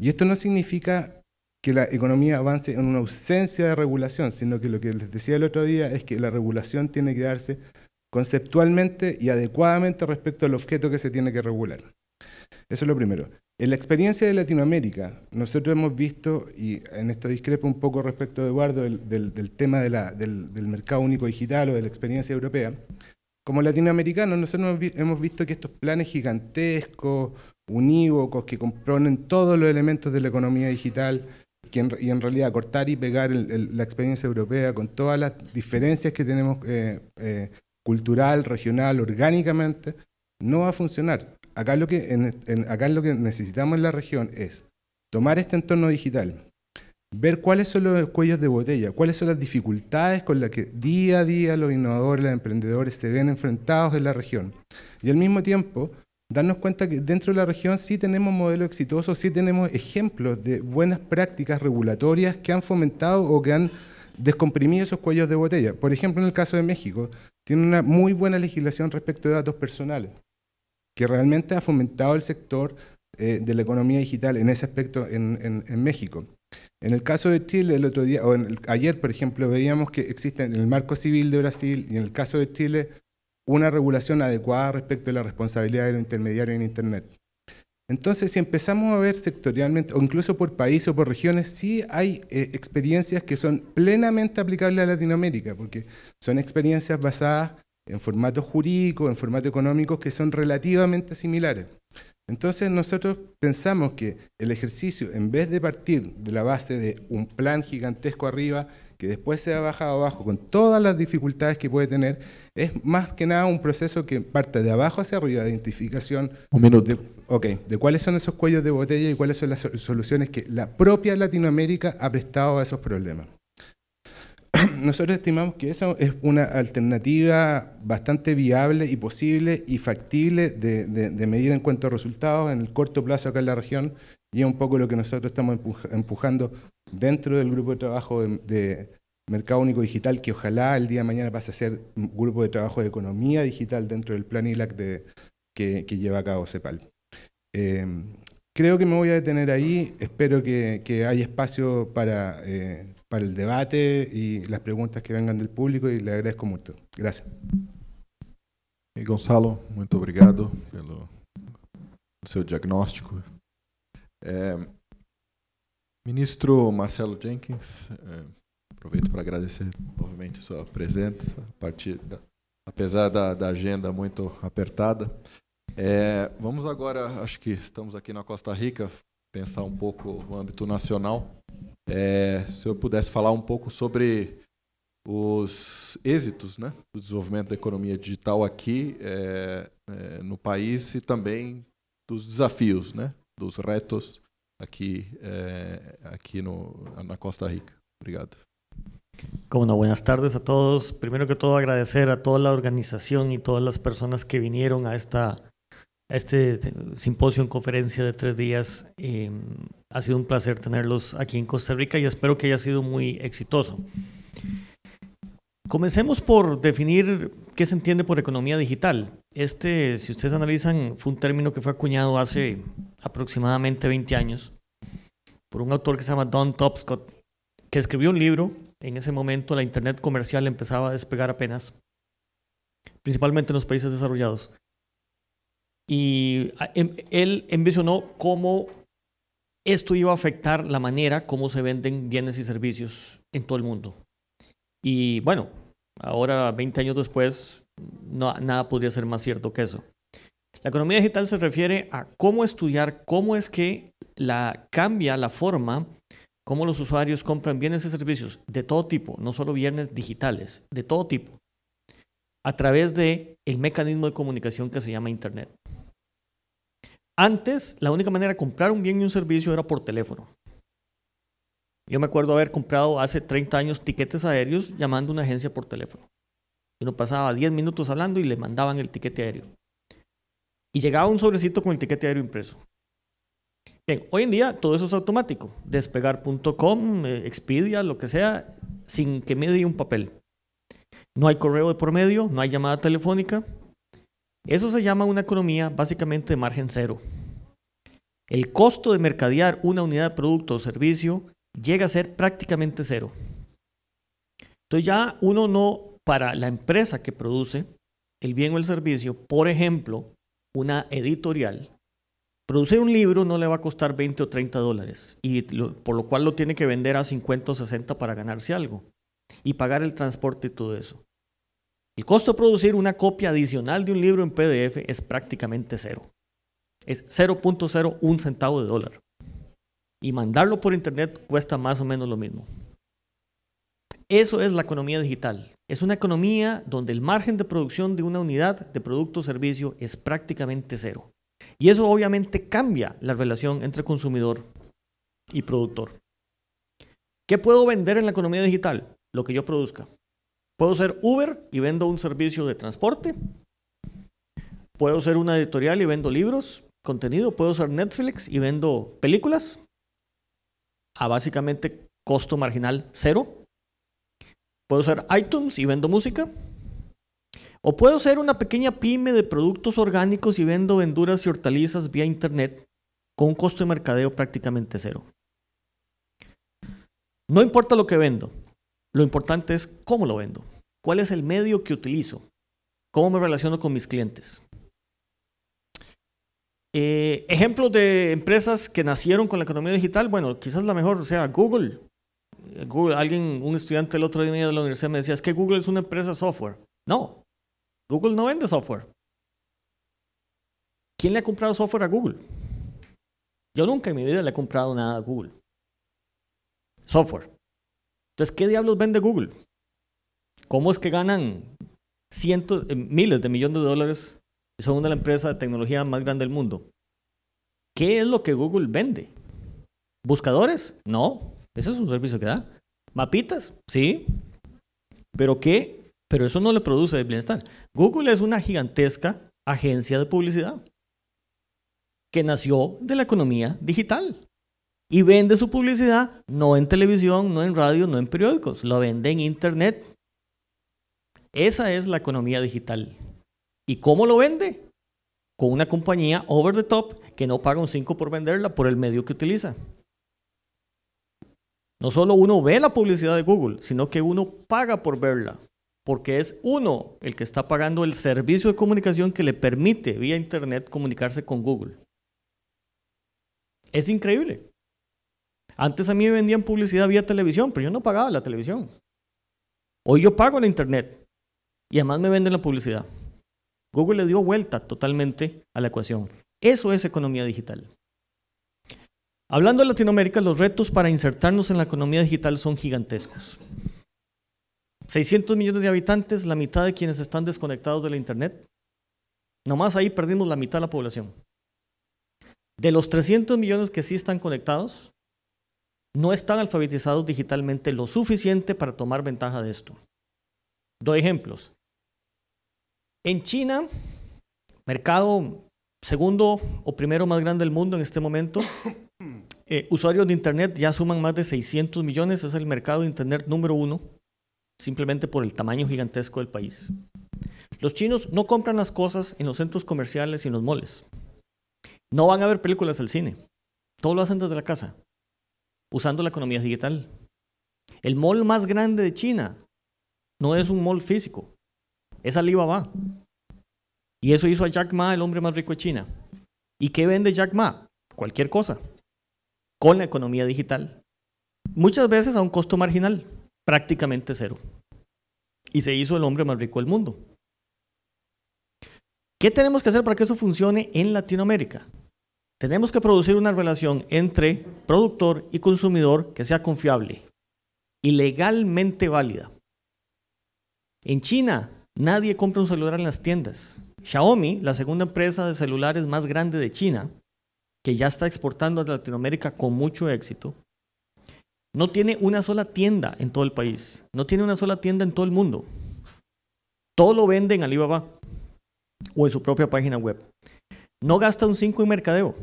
S8: Y esto no significa que la economía avance en una ausencia de regulación, sino que lo que les decía el otro día es que la regulación tiene que darse conceptualmente y adecuadamente respecto al objeto que se tiene que regular. Eso es lo primero. En la experiencia de Latinoamérica, nosotros hemos visto, y en esto discrepo un poco respecto de Eduardo del, tema del, del, mercado único digital o de la experiencia europea, como latinoamericanos nosotros hemos visto que estos planes gigantescos, unívocos, que componen todos los elementos de la economía digital, y en realidad cortar y pegar la experiencia europea con todas las diferencias que tenemos eh, eh, cultural, regional, orgánicamente, no va a funcionar. Acá lo, que, acá lo que necesitamos en la región es tomar este entorno digital, ver cuáles son los cuellos de botella, cuáles son las dificultades con las que día a día los innovadores, los emprendedores se ven enfrentados en la región. Y al mismo tiempo, darnos cuenta que dentro de la región sí tenemos modelos exitosos, sí tenemos ejemplos de buenas prácticas regulatorias que han fomentado o que han descomprimido esos cuellos de botella. Por ejemplo, en el caso de México, tiene una muy buena legislación respecto de datos personales, que realmente ha fomentado el sector eh, de la economía digital en ese aspecto en, México. En el caso de Chile, el otro día, o ayer, por ejemplo, veíamos que existe en el marco civil de Brasil y en el caso de Chile una regulación adecuada respecto de la responsabilidad de intermediario intermediarios en Internet. Entonces, si empezamos a ver sectorialmente, o incluso por país o por regiones, sí hay eh, experiencias que son plenamente aplicables a Latinoamérica, porque son experiencias basadas en formatos jurídicos, en formatos económicos, que son relativamente similares. Entonces, nosotros pensamos que el ejercicio, en vez de partir de la base de un plan gigantesco arriba, que después se ha bajado abajo con todas las dificultades que puede tener, es más que nada un proceso que parte de abajo hacia arriba de identificación. De, ok, de cuáles son esos cuellos de botella y cuáles son las soluciones que la propia Latinoamérica ha prestado a esos problemas. Nosotros estimamos que esa es una alternativa bastante viable y posible y factible de, de medir en cuanto a resultados en el corto plazo acá en la región y es un poco lo que nosotros estamos empujando dentro del grupo de trabajo de, Mercado Único Digital, que ojalá el día de mañana pase a ser un grupo de trabajo de economía digital dentro del plan ILAC de, que, lleva a cabo CEPAL. Em, creo que me voy a detener ahí, espero que, que haya espacio para, eh, para el debate y las preguntas que vengan del público y le agradezco mucho.
S2: Gracias. Eh, Gonzalo, muchas muito obrigado pelo diagnóstico. Em, Ministro Marcelo Jenkins, é, aproveito para agradecer novamente sua presença, a partir da, apesar da, da, agenda muito apertada. É, vamos agora, acho que estamos aqui na Costa Rica, pensar um pouco no âmbito nacional. É, se eu pudesse falar um pouco sobre os êxitos né, do desenvolvimento da economia digital aqui é, é no país e também dos desafios, né, dos retos aquí, eh, aquí en la Costa Rica. Obrigado. Como
S9: buenas tardes a todos. Primero que todo agradecer a toda la organización y todas las personas que vinieron a esta este simposio en conferencia de tres días. Em, ha sido un placer tenerlos aquí en Costa Rica y espero que haya sido muy exitoso. Comencemos por definir qué se entiende por economía digital. Este, si ustedes analizan, fue un término que fue acuñado hace aproximadamente 20 años por un autor que se llama Don Topscott, que escribió un libro. En ese momento la Internet comercial empezaba a despegar apenas, principalmente en los países desarrollados. Y em, él envisionó cómo esto iba a afectar la manera como se venden bienes y servicios en todo el mundo. Y bueno, Ahora, 20 años después, nada podría ser más cierto que eso. La economía digital se refiere a cómo estudiar, cómo es que la, cambia la forma cómo los usuarios compran bienes y servicios de todo tipo, no solo bienes digitales, de todo tipo, a través de el mecanismo de comunicación que se llama internet. Antes, la única manera de comprar un bien y un servicio era por teléfono. Yo me acuerdo haber comprado hace 30 años tiquetes aéreos llamando a una agencia por teléfono. Uno pasaba 10 minutos hablando y le mandaban el tiquete aéreo. Y llegaba un sobrecito con el tiquete aéreo impreso. Bien, hoy en día todo eso es automático. Despegar.com, eh, Expedia, lo que sea, sin que me dé un papel. No hay correo de por medio, no hay llamada telefónica. Eso se llama una economía básicamente de margen cero. El costo de mercadear una unidad de producto o servicio llega a ser prácticamente cero. Entonces ya uno no, para la empresa que produce el bien o el servicio, por ejemplo, una editorial, producir un libro no le va a costar 20 o 30 dólares, y por lo cual lo tiene que vender a 50 o 60 para ganarse algo, y pagar el transporte y todo eso. El costo de producir una copia adicional de un libro en PDF es prácticamente cero. Es 0.01 centavo de dólar y mandarlo por internet cuesta más o menos lo mismo. Eso es la economía digital. Es una economía donde el margen de producción de una unidad de producto o servicio es prácticamente cero. Y eso obviamente cambia la relación entre consumidor y productor. ¿Qué puedo vender en la economía digital? Lo que yo produzca. Puedo ser Uber y vendo un servicio de transporte. Puedo ser una editorial y vendo libros, contenido. Puedo ser Netflix y vendo películas a básicamente costo marginal cero. Puedo ser iTunes y vendo música. O puedo ser una pequeña pyme de productos orgánicos y vendo venduras y hortalizas vía internet con un costo de mercadeo prácticamente cero. No importa lo que vendo, lo importante es cómo lo vendo, cuál es el medio que utilizo, cómo me relaciono con mis clientes. Eh, ejemplos de empresas que nacieron con la economía digital, bueno, quizás la mejor sea Google. Eh, Google alguien, un estudiante el otro día de la universidad me decía, es que Google es una empresa software. No, Google no vende software. ¿Quién le ha comprado software a Google? Yo nunca en mi vida le he comprado nada a Google. Software. Entonces, ¿qué diablos vende Google? ¿Cómo es que ganan cientos, eh, miles de millones de dólares son una de las empresas de tecnología más grande del mundo. ¿Qué es lo que Google vende? ¿Buscadores? No, ese es un servicio que da. ¿Mapitas? Sí. ¿Pero qué? Pero eso no le produce bienestar. Google es una gigantesca agencia de publicidad que nació de la economía digital y vende su publicidad no en televisión, no en radio, no en periódicos, lo vende en internet. Esa es la economía digital. ¿Y cómo lo vende? Con una compañía over the top que no paga un 5 por venderla por el medio que utiliza. No solo uno ve la publicidad de Google, sino que uno paga por verla, porque es uno el que está pagando el servicio de comunicación que le permite vía Internet comunicarse con Google. Es increíble. Antes a mí me vendían publicidad vía televisión, pero yo no pagaba la televisión. Hoy yo pago la Internet y además me venden la publicidad. Google le dio vuelta totalmente a la ecuación. Eso es economía digital. Hablando de Latinoamérica, los retos para insertarnos en la economía digital son gigantescos. 600 millones de habitantes, la mitad de quienes están desconectados de la Internet. Nomás ahí perdimos la mitad de la población. De los 300 millones que sí están conectados, no están alfabetizados digitalmente lo suficiente para tomar ventaja de esto. Doy ejemplos. En China, mercado segundo o primero más grande del mundo en este momento, eh, usuarios de Internet ya suman más de 600 millones, es el mercado de Internet número uno, simplemente por el tamaño gigantesco del país. Los chinos no compran las cosas en los centros comerciales y en los moles. No van a ver películas al cine. Todo lo hacen desde la casa, usando la economía digital. El mall más grande de China no es un mall físico, es Alibaba. Y eso hizo a Jack Ma el hombre más rico de China. ¿Y qué vende Jack Ma? Cualquier cosa. Con la economía digital. Muchas veces a un costo marginal, prácticamente cero. Y se hizo el hombre más rico del mundo. ¿Qué tenemos que hacer para que eso funcione en Latinoamérica? Tenemos que producir una relación entre productor y consumidor que sea confiable y legalmente válida. En China, Nadie compra un celular en las tiendas. Xiaomi, la segunda empresa de celulares más grande de China, que ya está exportando a Latinoamérica con mucho éxito, no tiene una sola tienda en todo el país, no tiene una sola tienda en todo el mundo. Todo lo vende en Alibaba o en su propia página web. No gasta un 5 en mercadeo.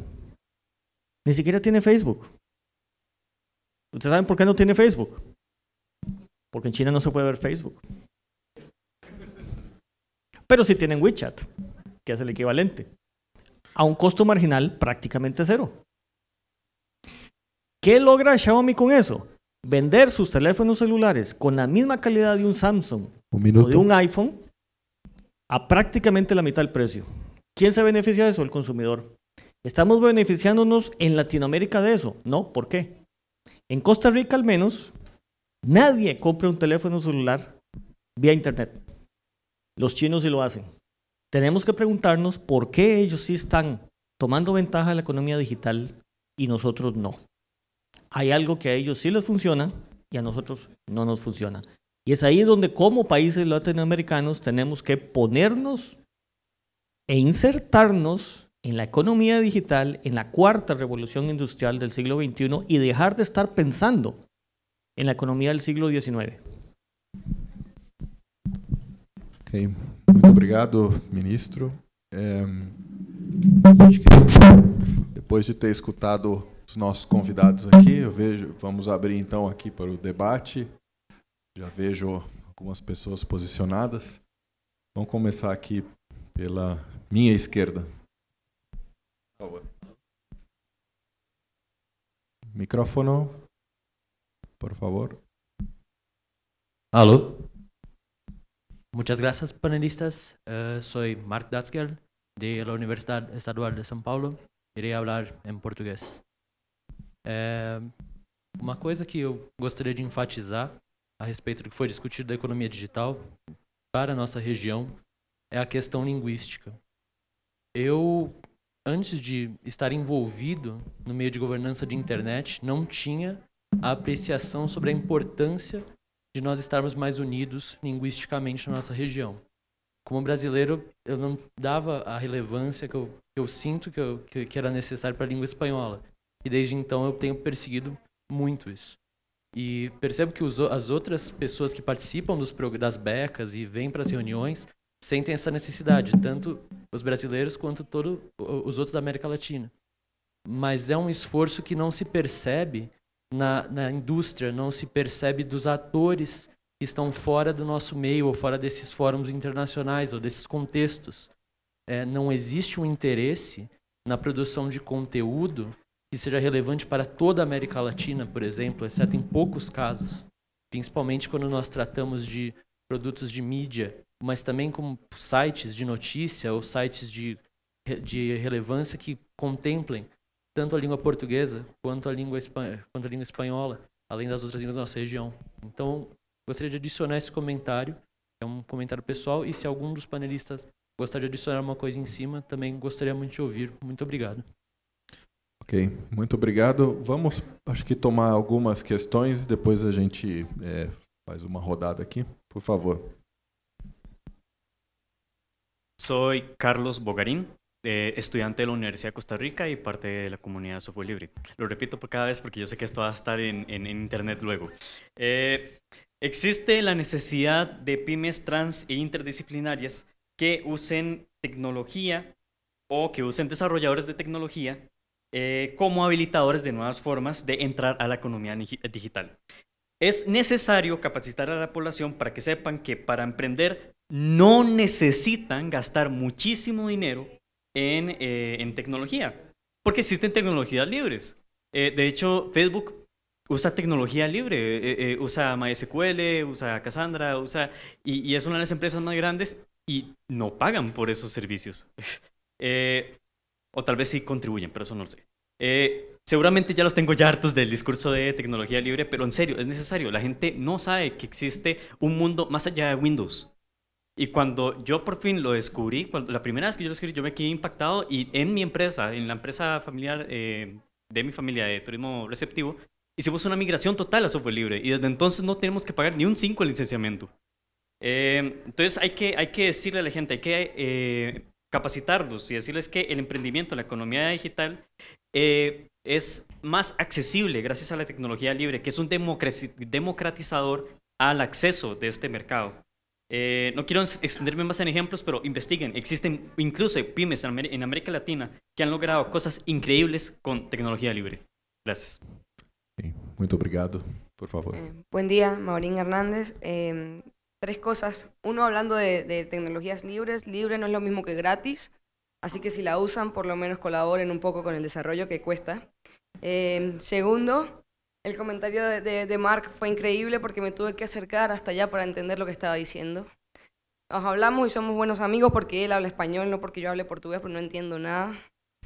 S9: Ni siquiera tiene Facebook. ¿Ustedes saben por qué no tiene Facebook? Porque en China no se puede ver Facebook. Pero si tienen WeChat, que es el equivalente, a un costo marginal prácticamente cero. ¿Qué logra Xiaomi con eso? Vender sus teléfonos celulares con la misma calidad de un Samsung o de un iPhone a prácticamente la mitad del precio. ¿Quién se beneficia de eso? El consumidor. ¿Estamos beneficiándonos en Latinoamérica de eso? No, ¿por qué? En Costa Rica al menos, nadie compra un teléfono celular vía Internet. Los chinos sí lo hacen. Tenemos que preguntarnos por qué ellos sí están tomando ventaja de la economía digital y nosotros no. Hay algo que a ellos sí les funciona y a nosotros no nos funciona. Y es ahí donde como países latinoamericanos tenemos que ponernos e insertarnos en la economía digital, en la cuarta revolución industrial del siglo XXI y dejar de estar pensando en la economía del siglo XIX.
S2: Okay. Muito obrigado, ministro. É, acho que depois de ter escutado os nossos convidados aqui, eu vejo, vamos abrir então aqui para o debate. Já vejo algumas pessoas posicionadas. Vamos começar aqui pela minha esquerda. Microfone, por favor. Alô?
S10: Muchas gracias, panelistas. Uh, soy Mark Datzger, de la Universidad Estadual de São Paulo. Irei falar em português. Eh, uma coisa que eu gostaria de enfatizar a respeito do que foi discutido da economia digital para a nossa região é a questão linguística. Eu, antes de estar envolvido no meio de governança de internet, não tinha a apreciação sobre a importância de nós estarmos mais unidos linguisticamente na nossa região. Como brasileiro, eu não dava a relevância que eu, que eu sinto que, eu, que, que era necessário para a língua espanhola. E desde então eu tenho perseguido muito isso. E percebo que os, as outras pessoas que participam dos, das becas e vêm para as reuniões sentem essa necessidade, tanto os brasileiros quanto todos os outros da América Latina. Mas é um esforço que não se percebe na, na indústria, não se percebe dos atores que estão fora do nosso meio ou fora desses fóruns internacionais ou desses contextos. É, não existe um interesse na produção de conteúdo que seja relevante para toda a América Latina, por exemplo, exceto em poucos casos, principalmente quando nós tratamos de produtos de mídia, mas também como sites de notícia ou sites de, de relevância que contemplem tanto a língua portuguesa quanto a língua, quanto a língua espanhola, além das outras línguas da nossa região. Então, gostaria de adicionar esse comentário, é um comentário pessoal, e se algum dos panelistas gostaria de adicionar uma coisa em cima, também gostaria muito de ouvir. Muito obrigado.
S2: Ok, muito obrigado. Vamos, acho que tomar algumas questões, depois a gente é, faz uma rodada aqui, por favor.
S11: Soy Carlos Bogarín, Eh, estudiante de la Universidad de Costa Rica y parte de la comunidad de software libre. Lo repito por cada vez porque yo sé que esto va a estar en, internet luego. Eh, existe la necesidad de pymes trans e interdisciplinarias que usen tecnología o que usen desarrolladores de tecnología eh, como habilitadores de nuevas formas de entrar a la economía digital. Es necesario capacitar a la población para que sepan que para emprender no necesitan gastar muchísimo dinero eh, en, tecnología, porque existen tecnologías libres. Eh, de hecho, Facebook usa tecnología libre, eh, usa MySQL, usa Cassandra, usa, y, y, es una de las empresas más grandes y no pagan por esos servicios. o tal vez sí contribuyen, pero eso no lo sé. Seguramente ya los tengo ya hartos del discurso de tecnología libre, pero en serio, es necesario. La gente no sabe que existe un mundo más allá de Windows. Y cuando yo por fin lo descubrí, la primera vez que yo lo descubrí, yo me quedé impactado y en mi empresa, en la empresa familiar eh, de mi familia de turismo receptivo, hicimos una migración total a software libre y desde entonces no tenemos que pagar ni un 5 el licenciamiento. Eh, entonces hay que, hay que decirle a la gente, hay que eh, capacitarlos y decirles que el emprendimiento, la economía digital es más accesible gracias a la tecnología libre, que es un democratizador al acceso de este mercado. Eh, no quiero extenderme más en ejemplos, pero investiguen. Existen incluso pymes en, América Latina que han logrado cosas increíbles con tecnología libre. Gracias.
S2: Sí, muy obrigado, por favor. Eh,
S12: buen día, Maurín Hernández. Em, tres cosas. Uno, hablando de, tecnologías libres, libre no es lo mismo que gratis, así que si la usan, por lo menos colaboren un poco con el desarrollo que cuesta. Em, segundo, el comentario de, Mark fue increíble porque me tuve que acercar hasta allá para entender lo que estaba diciendo. Nos hablamos y somos buenos amigos porque él habla español, no porque yo hable portugués, pero no entiendo nada.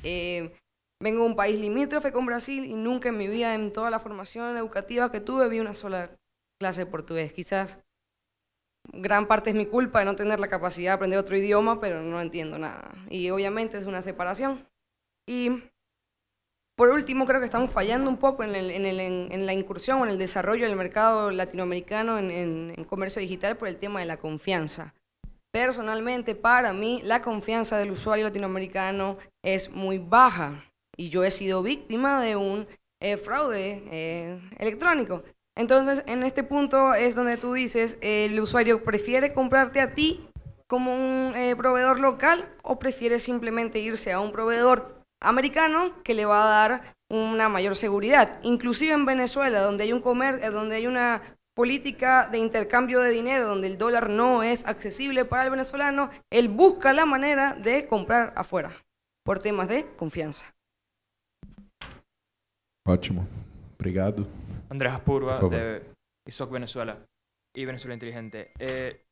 S12: Eh, vengo de un país limítrofe con Brasil y nunca en mi vida, en toda la formación educativa que tuve, vi una sola clase de portugués. Quizás gran parte es mi culpa de no tener la capacidad de aprender otro idioma, pero no entiendo nada. Y obviamente es una separación. Y por último, creo que estamos fallando un poco en, la incursión o en el desarrollo del mercado latinoamericano en, comercio digital por el tema de la confianza. Personalmente, para mí, la confianza del usuario latinoamericano es muy baja y yo he sido víctima de un eh, fraude eh, electrónico. Entonces, en este punto es donde tú dices, el usuario prefiere comprarte a ti como un eh, proveedor local o prefiere simplemente irse a un proveedor americano que le va a dar una mayor seguridad. Inclusive en Venezuela, donde hay, un comer eh, donde hay una política de intercambio de dinero, donde el dólar no es accesible para el venezolano, él busca la manera de comprar afuera por temas de confianza.
S2: Ótimo. Obrigado.
S13: Andrés Aspurba, de ISOC Venezuela y Venezuela Inteligente. Eh,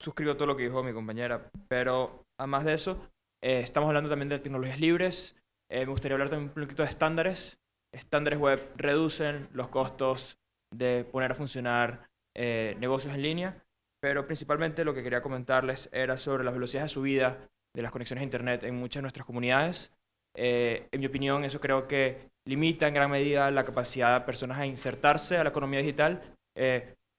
S13: suscribo todo lo que dijo mi compañera, pero además de eso, eh, estamos hablando también de tecnologías libres, eh, me gustaría hablar también un poquito de estándares. Estándares web reducen los costos de poner a funcionar eh, negocios en línea, pero principalmente lo que quería comentarles era sobre las velocidades de subida de las conexiones a Internet en muchas de nuestras comunidades. Eh, en mi opinión, eso creo que limita en gran medida la capacidad de personas a insertarse a la economía digital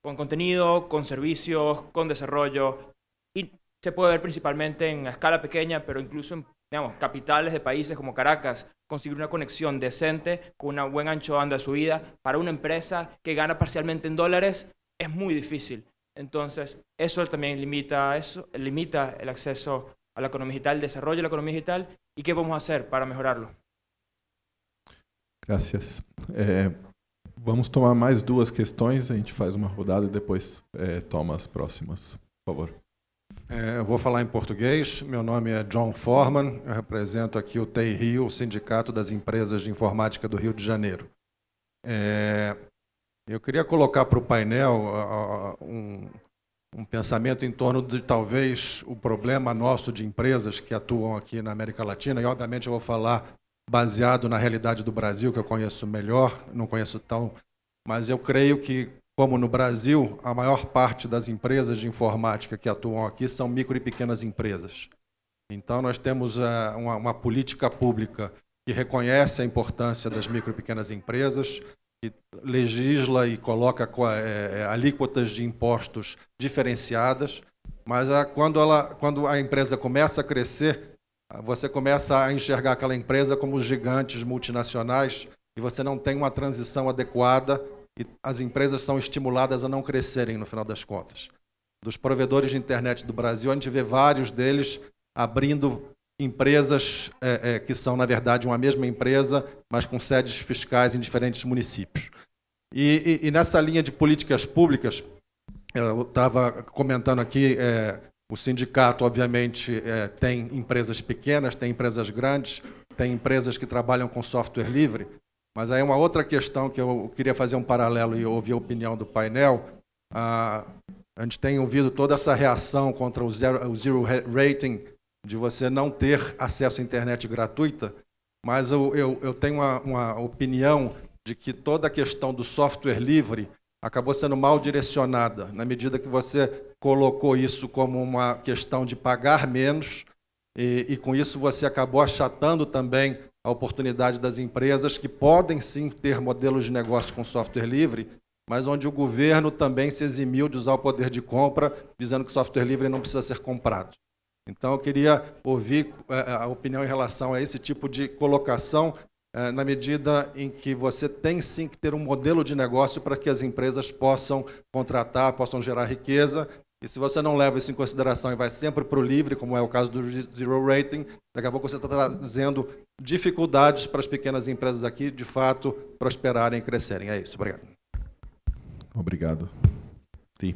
S13: con contenido, con servicios, con desarrollo. Y se puede ver principalmente en escala pequeña, pero incluso en digamos, capitales de países como Caracas, conseguir una conexión decente con una buen ancho de banda de subida para una empresa que gana parcialmente en dólares es muy difícil. Entonces, eso también limita, eso, limita el acceso a la economía digital, el desarrollo de la economía digital y qué vamos a hacer para mejorarlo.
S2: Gracias. Eh, vamos tomar más dos questões, a gente faz una rodada y e después eh, toma próximas, por favor.
S14: É, eu vou falar em português. Meu nome é John Forman. Eu represento aqui o TEI Rio, o Sindicato das Empresas de Informática do Rio de Janeiro. É, eu queria colocar para o painel uh, um, um, pensamento em torno de talvez o problema nosso de empresas que atuam aqui na América Latina. E, obviamente, eu vou falar baseado na realidade do Brasil, que eu conheço melhor, não conheço tão. Mas eu creio que como no Brasil, a maior parte das empresas de informática que atuam aqui são micro e pequenas empresas. Então, nós temos eh, uma, uma política pública que reconhece a importância das micro e pequenas empresas, que legisla e coloca é, alíquotas de impostos diferenciadas, mas a, quando, ela, quando a empresa começa a crescer, você começa a enxergar aquela empresa como gigantes multinacionais e você não tem uma transição adequada e as empresas são estimuladas a não crescerem no final das contas. Dos provedores de internet do Brasil, a gente vê vários deles abrindo empresas é, é, que são, na verdade, uma mesma empresa, mas com sedes fiscais em diferentes municípios. E, e, e nessa linha de políticas públicas, é, eu estava comentando aqui, é, o sindicato, obviamente, é, tem empresas pequenas, tem empresas grandes, tem empresas que trabalham com software livre, mas aí uma outra questão que eu queria fazer um paralelo e ouvir a opinião do painel. Ah, a gente tem ouvido toda essa reação contra o zero, o zero rating, de você não ter acesso à internet gratuita, mas eu, eu, eu tenho uma, uma opinião de que toda a questão do software livre acabou sendo mal direcionada, na medida que você colocou isso como uma questão de pagar menos, e, e, com isso você acabou achatando também a oportunidade das empresas que podem sim ter modelos de negócio com software livre, mas onde o governo também se eximiu de usar o poder de compra, dizendo que software livre não precisa ser comprado. Então, eu queria ouvir eh, a opinião em relação a esse tipo de colocação, eh, na medida em que você tem sim que ter um modelo de negócio para que as empresas possam contratar, possam gerar riqueza e se você não leva isso em consideração e vai sempre para o livre, como é o caso do zero rating, daqui a pouco você está trazendo dificuldades para as pequenas empresas aqui, de fato, prosperarem e crescerem.
S2: É isso. Obrigado. Obrigado. Ti.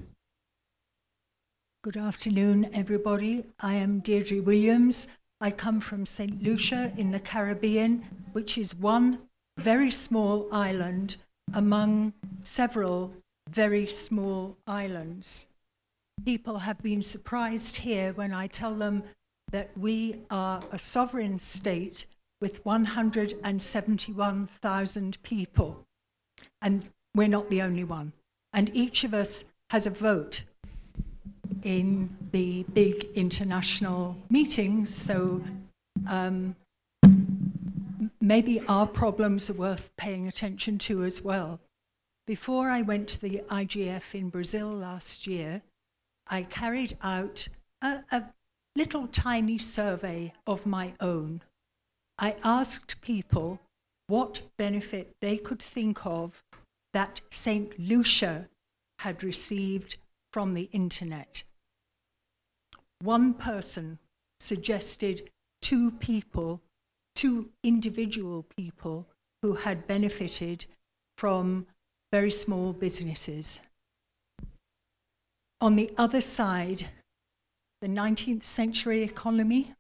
S15: Good afternoon, everybody. I am Deirdre Williams. I come from St. Lucia in the Caribbean, which is one very small island among several very small islands. people have been surprised here when I tell them that we are a sovereign state with 171,000 people. And we're not the only one. And each of us has a vote in the big international meetings. So um, maybe our problems are worth paying attention to as well. Before I went to the IGF in Brazil last year, I carried out a, a little tiny survey of my own. I asked people what benefit they could think of that St. Lucia had received from the internet. One person suggested two people, two individual people who had benefited from very small businesses. On the other side, the 19th century economy,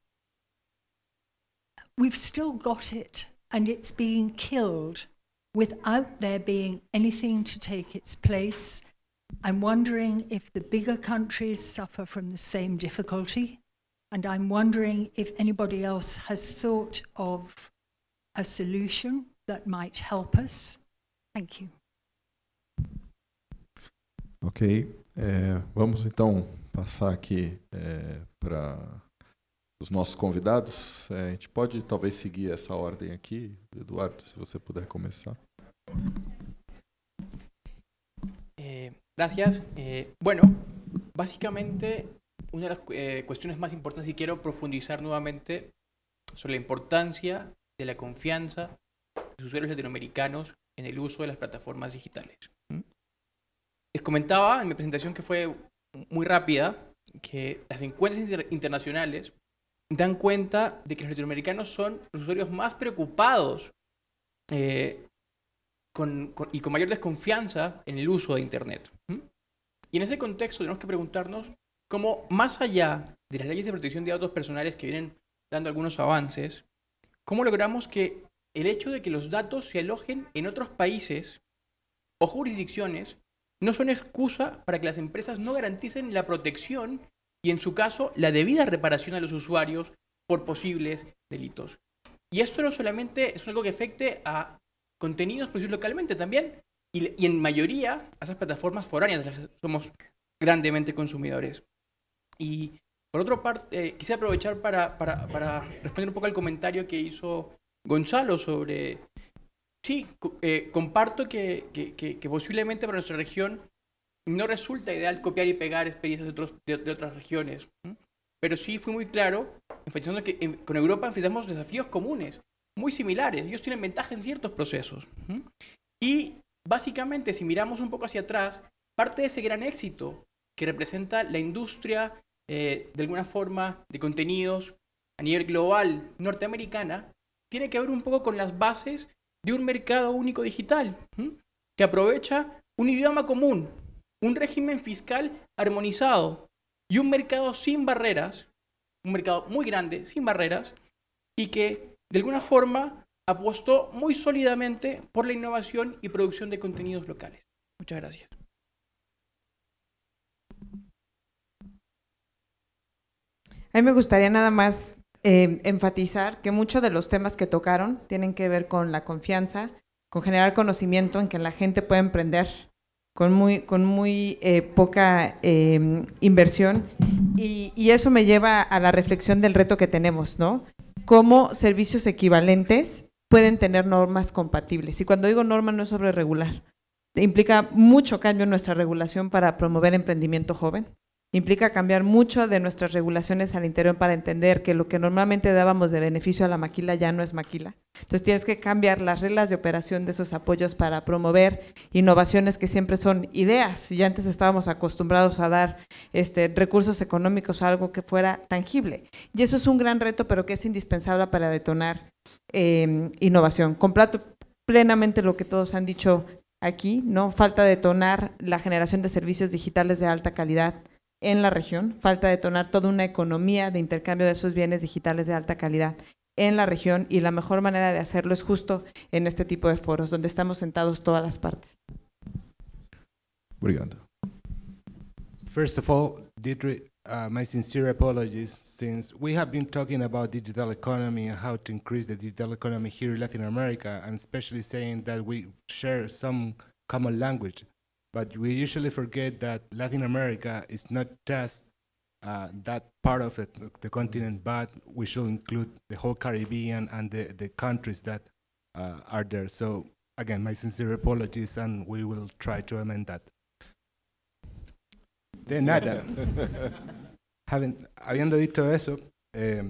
S15: we've still got it and it's being killed without there being anything to take its place. I'm wondering if the bigger countries suffer from the same difficulty. And I'm wondering if anybody else has thought of a solution that might help us. Thank you.
S2: Okay, É, vamos então passar aqui é, para os nossos convidados. É, a gente pode talvez seguir essa ordem aqui, Eduardo, se você puder começar.
S7: Eh, gracias. Eh, bueno, básicamente una de las eh, cuestiones más importantes y quiero profundizar nuevamente sobre la importancia de la confianza de los usuarios latinoamericanos en el uso de las plataformas digitales. ¿Mm? comentaba en mi presentación que fue muy rápida que las encuestas internacionales dan cuenta de que los latinoamericanos son los usuarios más preocupados eh, y con mayor desconfianza en el uso de Internet. Y en ese contexto tenemos que preguntarnos cómo, más allá de las leyes de protección de datos personales que vienen dando algunos avances, cómo logramos que el hecho de que los datos se alojen en otros países o jurisdicciones no son excusa para que las empresas no garanticen la protección y en su caso la debida reparación a los usuarios por posibles delitos. Y esto no solamente es algo que afecte a contenidos producidos localmente también y, en mayoría a esas plataformas foráneas las que somos grandemente consumidores. Y por otra parte, eh, quise aprovechar para, para, responder un poco al comentario que hizo Gonzalo sobre Sí, eh, comparto que, que, que, posiblemente para nuestra región no resulta ideal copiar y pegar experiencias de, otras regiones, pero sí fui muy claro, enfatizando que con Europa enfrentamos desafíos comunes, muy similares, ellos tienen ventaja en ciertos procesos. Y básicamente, si miramos un poco hacia atrás, parte de ese gran éxito que representa la industria, eh, de alguna forma, de contenidos a nivel global norteamericana, tiene que ver un poco con las bases de un mercado único digital que aprovecha un idioma común, un régimen fiscal armonizado y un mercado sin barreras, un mercado muy grande, sin barreras, y que de alguna forma apostó muy sólidamente por la innovación y producción de
S6: contenidos locales. Muchas gracias. A mí me gustaría nada más Em, enfatizar que muchos de los temas que tocaron tienen que ver con la confianza, con generar conocimiento en que la gente puede emprender con muy, con muy eh, poca em, inversión. Y, y, eso me lleva a la reflexión del reto que tenemos, ¿no? ¿Cómo servicios equivalentes pueden tener normas compatibles? Y cuando digo norma no es sobre regular. Implica mucho cambio en nuestra regulación para promover emprendimiento joven implica cambiar mucho de nuestras regulaciones al interior para entender que lo que normalmente dábamos de beneficio a la maquila ya no es maquila. Entonces tienes que cambiar las reglas de operación de esos apoyos para promover innovaciones que siempre son ideas. Y antes estábamos acostumbrados a dar este, recursos económicos a algo que fuera tangible. Y eso es un gran reto, pero que es indispensable para detonar em, innovación. Complato plenamente lo que todos han dicho aquí, ¿no? Falta detonar la generación de servicios digitales de alta calidad en la región, falta detonar toda una economía de intercambio de esos bienes digitales de alta calidad en la región y la mejor manera de hacerlo es justo en este tipo de foros, donde estamos sentados todas las partes.
S2: Brigando.
S8: First of all, Dietrich, uh, my sincere apologies, since we have been talking about digital economy and how to increase the digital economy here in Latin America, and especially saying that we share some common language. But we usually forget that Latin America is not just uh, that part of the, the, continent, but we should include the whole Caribbean and the, the countries that uh, are there. So again, my sincere apologies, and we will try to amend that. De nada. Habiendo dicho eso, eh,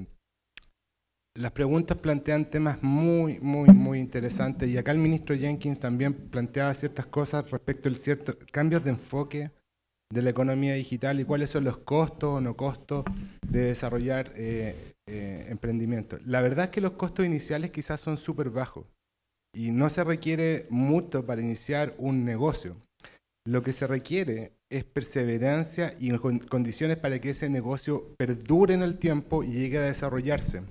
S8: Las preguntas plantean temas muy, muy, muy interesantes y acá el ministro Jenkins también planteaba ciertas cosas respecto a cierto cambios de enfoque de la economía digital y cuáles son los costos o no costos de desarrollar eh, eh, emprendimiento. La verdad es que los costos iniciales quizás son súper bajos y no se requiere mucho para iniciar un negocio. Lo que se requiere es perseverancia y condiciones para que ese negocio perdure en el tiempo y llegue a desarrollarse.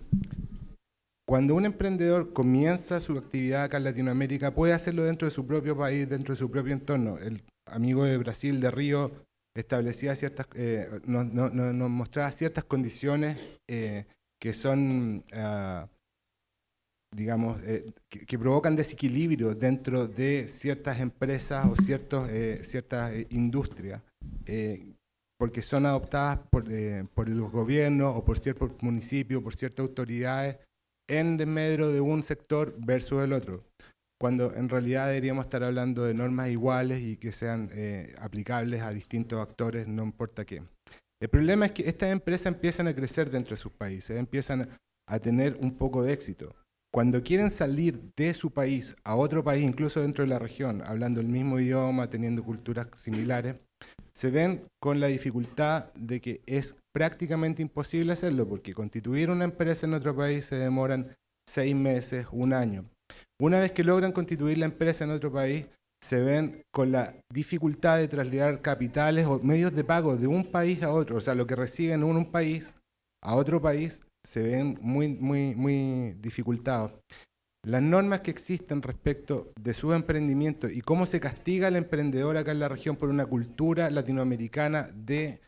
S8: Cuando un emprendedor comienza su actividad acá en Latinoamérica, puede hacerlo dentro de su propio país, dentro de su propio entorno. El amigo de Brasil, de Río, establecía ciertas, eh, nos, mostraba ciertas condiciones eh, que son, ah, digamos, eh, que, provocan desequilibrio dentro de ciertas empresas o ciertos, eh, ciertas industrias, porque son adoptadas por, por los gobiernos o por ciertos municipios, por ciertas autoridades en desmedro de un sector versus el otro, cuando en realidad deberíamos estar hablando de normas iguales y que sean eh, aplicables a distintos actores, no importa qué. El problema es que estas empresas empiezan a crecer dentro de sus países, empiezan a tener un poco de éxito. Cuando quieren salir de su país a otro país, incluso dentro de la región, hablando el mismo idioma, teniendo culturas similares, se ven con la dificultad de que es prácticamente imposible hacerlo, porque constituir una empresa en otro país se demoran seis meses, un año. Una vez que logran constituir la empresa en otro país, se ven con la dificultad de trasladar capitales o medios de pago de un país a otro, o sea, lo que reciben en un país a otro país se ven muy, muy, muy dificultados. Las normas que existen respecto de su emprendimiento y cómo se castiga al emprendedor acá en la región por una cultura latinoamericana de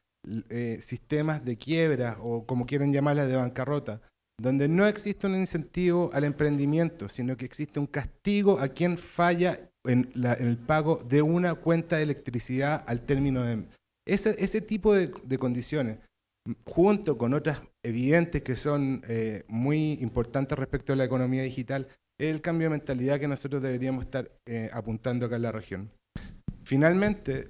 S8: eh, sistemas de quiebra o como quieren llamarlas de bancarrota, donde no existe un incentivo al emprendimiento, sino que existe un castigo a quien falla en, el pago de una cuenta de electricidad al término de... Ese, ese tipo de, condiciones junto con otras evidentes que son eh, muy importantes respecto a la economía digital, el cambio de mentalidad que nosotros deberíamos estar eh, apuntando acá en la región. Finalmente,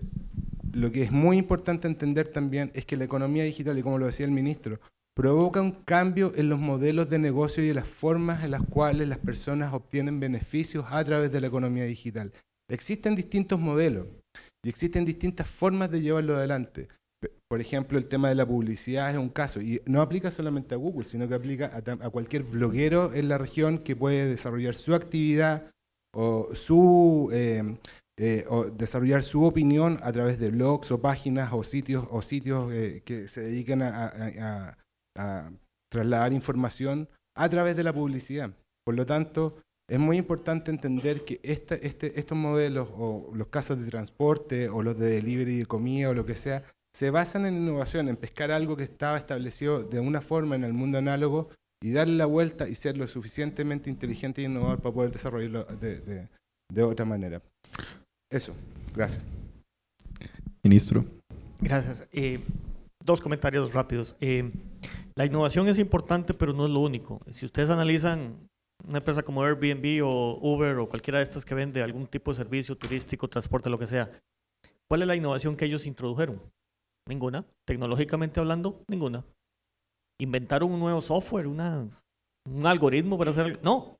S8: lo que es muy importante entender también es que la economía digital, y como lo decía el ministro, provoca un cambio en los modelos de negocio y en las formas en las cuales las personas obtienen beneficios a través de la economía digital. Existen distintos modelos y existen distintas formas de llevarlo adelante. Por ejemplo, el tema de la publicidad es un caso, y no aplica solamente a Google, sino que aplica a, cualquier bloguero en la región que puede desarrollar su actividad o su em, eh, desarrollar su opinión a través de blogs o páginas o sitios o sitios eh, que se dedican a, trasladar información a través de la publicidad. Por lo tanto, es muy importante entender que este, estos modelos o los casos de transporte o los de delivery de comida o lo que sea se basan en innovación, en pescar algo que estaba establecido de una forma en el mundo análogo y darle la vuelta y ser lo suficientemente inteligente e innovador para poder desarrollarlo de, otra manera. Eso,
S2: gracias. Ministro.
S8: Gracias. Eh, dos
S9: comentarios rápidos. Eh, la innovación es importante, pero no es lo único. Si ustedes analizan una empresa como Airbnb o Uber o cualquiera de estas que vende algún tipo de servicio turístico, transporte, lo que sea, ¿cuál es la innovación que ellos introdujeron? Ninguna. Tecnológicamente hablando, ninguna. Inventaron un nuevo software, un algoritmo para hacer... No.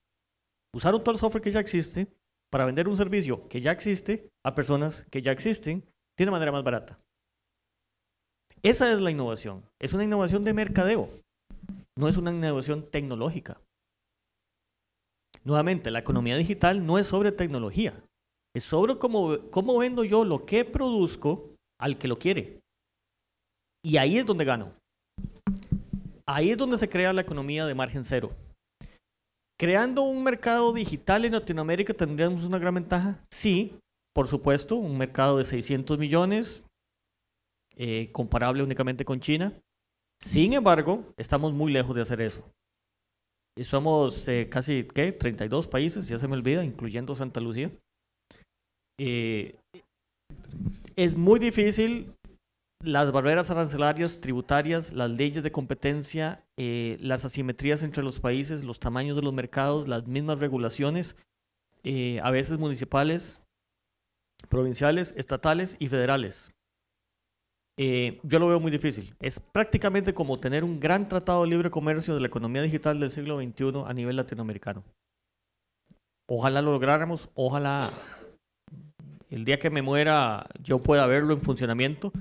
S9: Usaron todo el software que ya existe para vender un servicio que ya existe a personas que ya existen de manera más barata. Esa es la innovación. Es una innovación de mercadeo. No es una innovación tecnológica. Nuevamente, la economía digital no es sobre tecnología. Es sobre cómo, cómo vendo yo lo que produzco al que lo quiere. Y ahí es donde gano. Ahí es donde se crea la economía de margen cero. Creando un mercado digital en Latinoamérica tendríamos una gran ventaja. Sí, por supuesto, un mercado de 600 millones, eh, comparable únicamente con China. Sin embargo, estamos muy lejos de hacer eso. Y somos eh, casi, ¿qué? 32 países, ya se me olvida, incluyendo Santa Lucía. Eh, es muy difícil las barreras arancelarias, tributarias, las leyes de competencia, eh, las asimetrías entre los países, los tamaños de los mercados, las mismas regulaciones, eh, a veces municipales, provinciales, estatales y federales. Eh, yo lo veo muy difícil. Es prácticamente como tener un gran tratado de libre comercio de la economía digital del siglo XXI a nivel latinoamericano. Ojalá lo lográramos, ojalá el día que me muera yo pueda verlo en funcionamiento,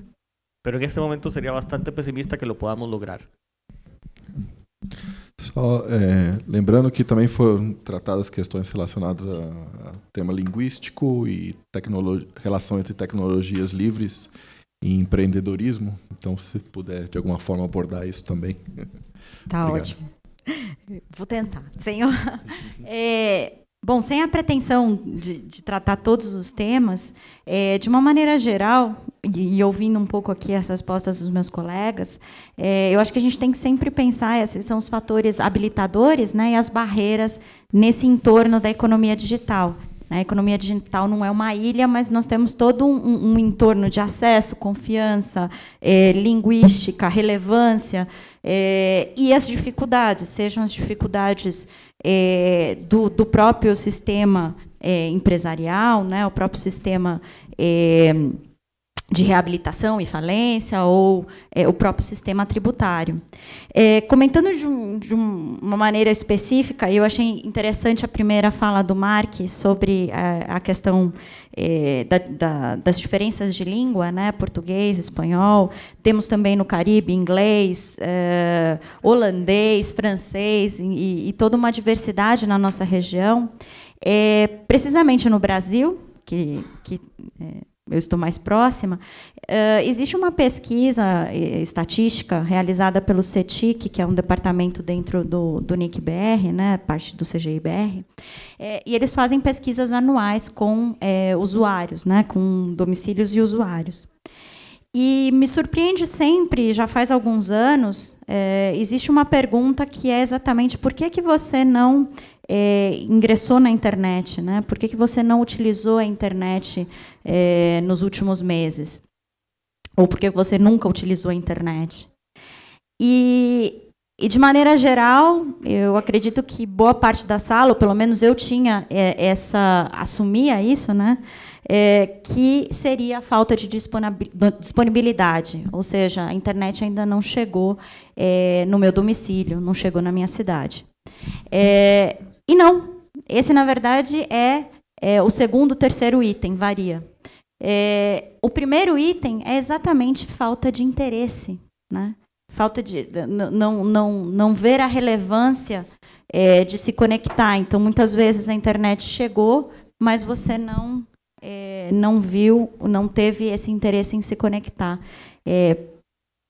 S9: Pero en este momento sería bastante pesimista que lo podamos lograr.
S2: Só é, lembrando que também foram tratadas questões relacionadas a, a tema linguístico e relação entre tecnologias livres e empreendedorismo. Então, se puder de alguma forma abordar isso também. Tá ótimo.
S4: Vou tentar. Senhor, é, Bom, sem a pretensão de, de tratar todos os temas, é, de uma maneira geral, e, e, ouvindo um pouco aqui as respostas dos meus colegas, é, eu acho que a gente tem que sempre pensar esses são os fatores habilitadores né, e as barreiras nesse entorno da economia digital. A economia digital não é uma ilha, mas nós temos todo um, um entorno de acesso, confiança, é, linguística, relevância é, e as dificuldades, sejam as dificuldades é, do, do, próprio sistema é, empresarial, né, o próprio sistema é, de reabilitação e falência ou é, o próprio sistema tributário. É, comentando de, um, de, uma maneira específica, eu achei interessante a primeira fala do Mark sobre a, a questão é, da, da, das diferenças de língua, né, português, espanhol. Temos também no Caribe inglês, é, holandês, francês e, e, toda uma diversidade na nossa região. É, precisamente no Brasil, que, que é, eu estou mais próxima, uh, existe uma pesquisa eh, estatística realizada pelo CETIC, que é um departamento dentro do, do né, parte do CGIBR, é, eh, e eles fazem pesquisas anuais com é, usuários, né, com domicílios e usuários. E me surpreende sempre, já faz alguns anos, é, existe uma pergunta que é exatamente por que, que você não é, ingressou na internet? Né? Por que, que você não utilizou a internet é, nos últimos meses? Ou por que você nunca utilizou a internet? E, e, de maneira geral, eu acredito que boa parte da sala, ou pelo menos eu tinha é, essa, assumia isso, né? É, que seria a falta de disponibilidade, ou seja, a internet ainda não chegou é, no meu domicílio, não chegou na minha cidade. É, e não, esse na verdade é, é o segundo, terceiro item, varia. É, o primeiro item é exatamente falta de interesse, né? falta de não, não, não ver a relevância é, de se conectar. Então, muitas vezes a internet chegou, mas você não é, não viu, não teve esse interesse em se conectar. É,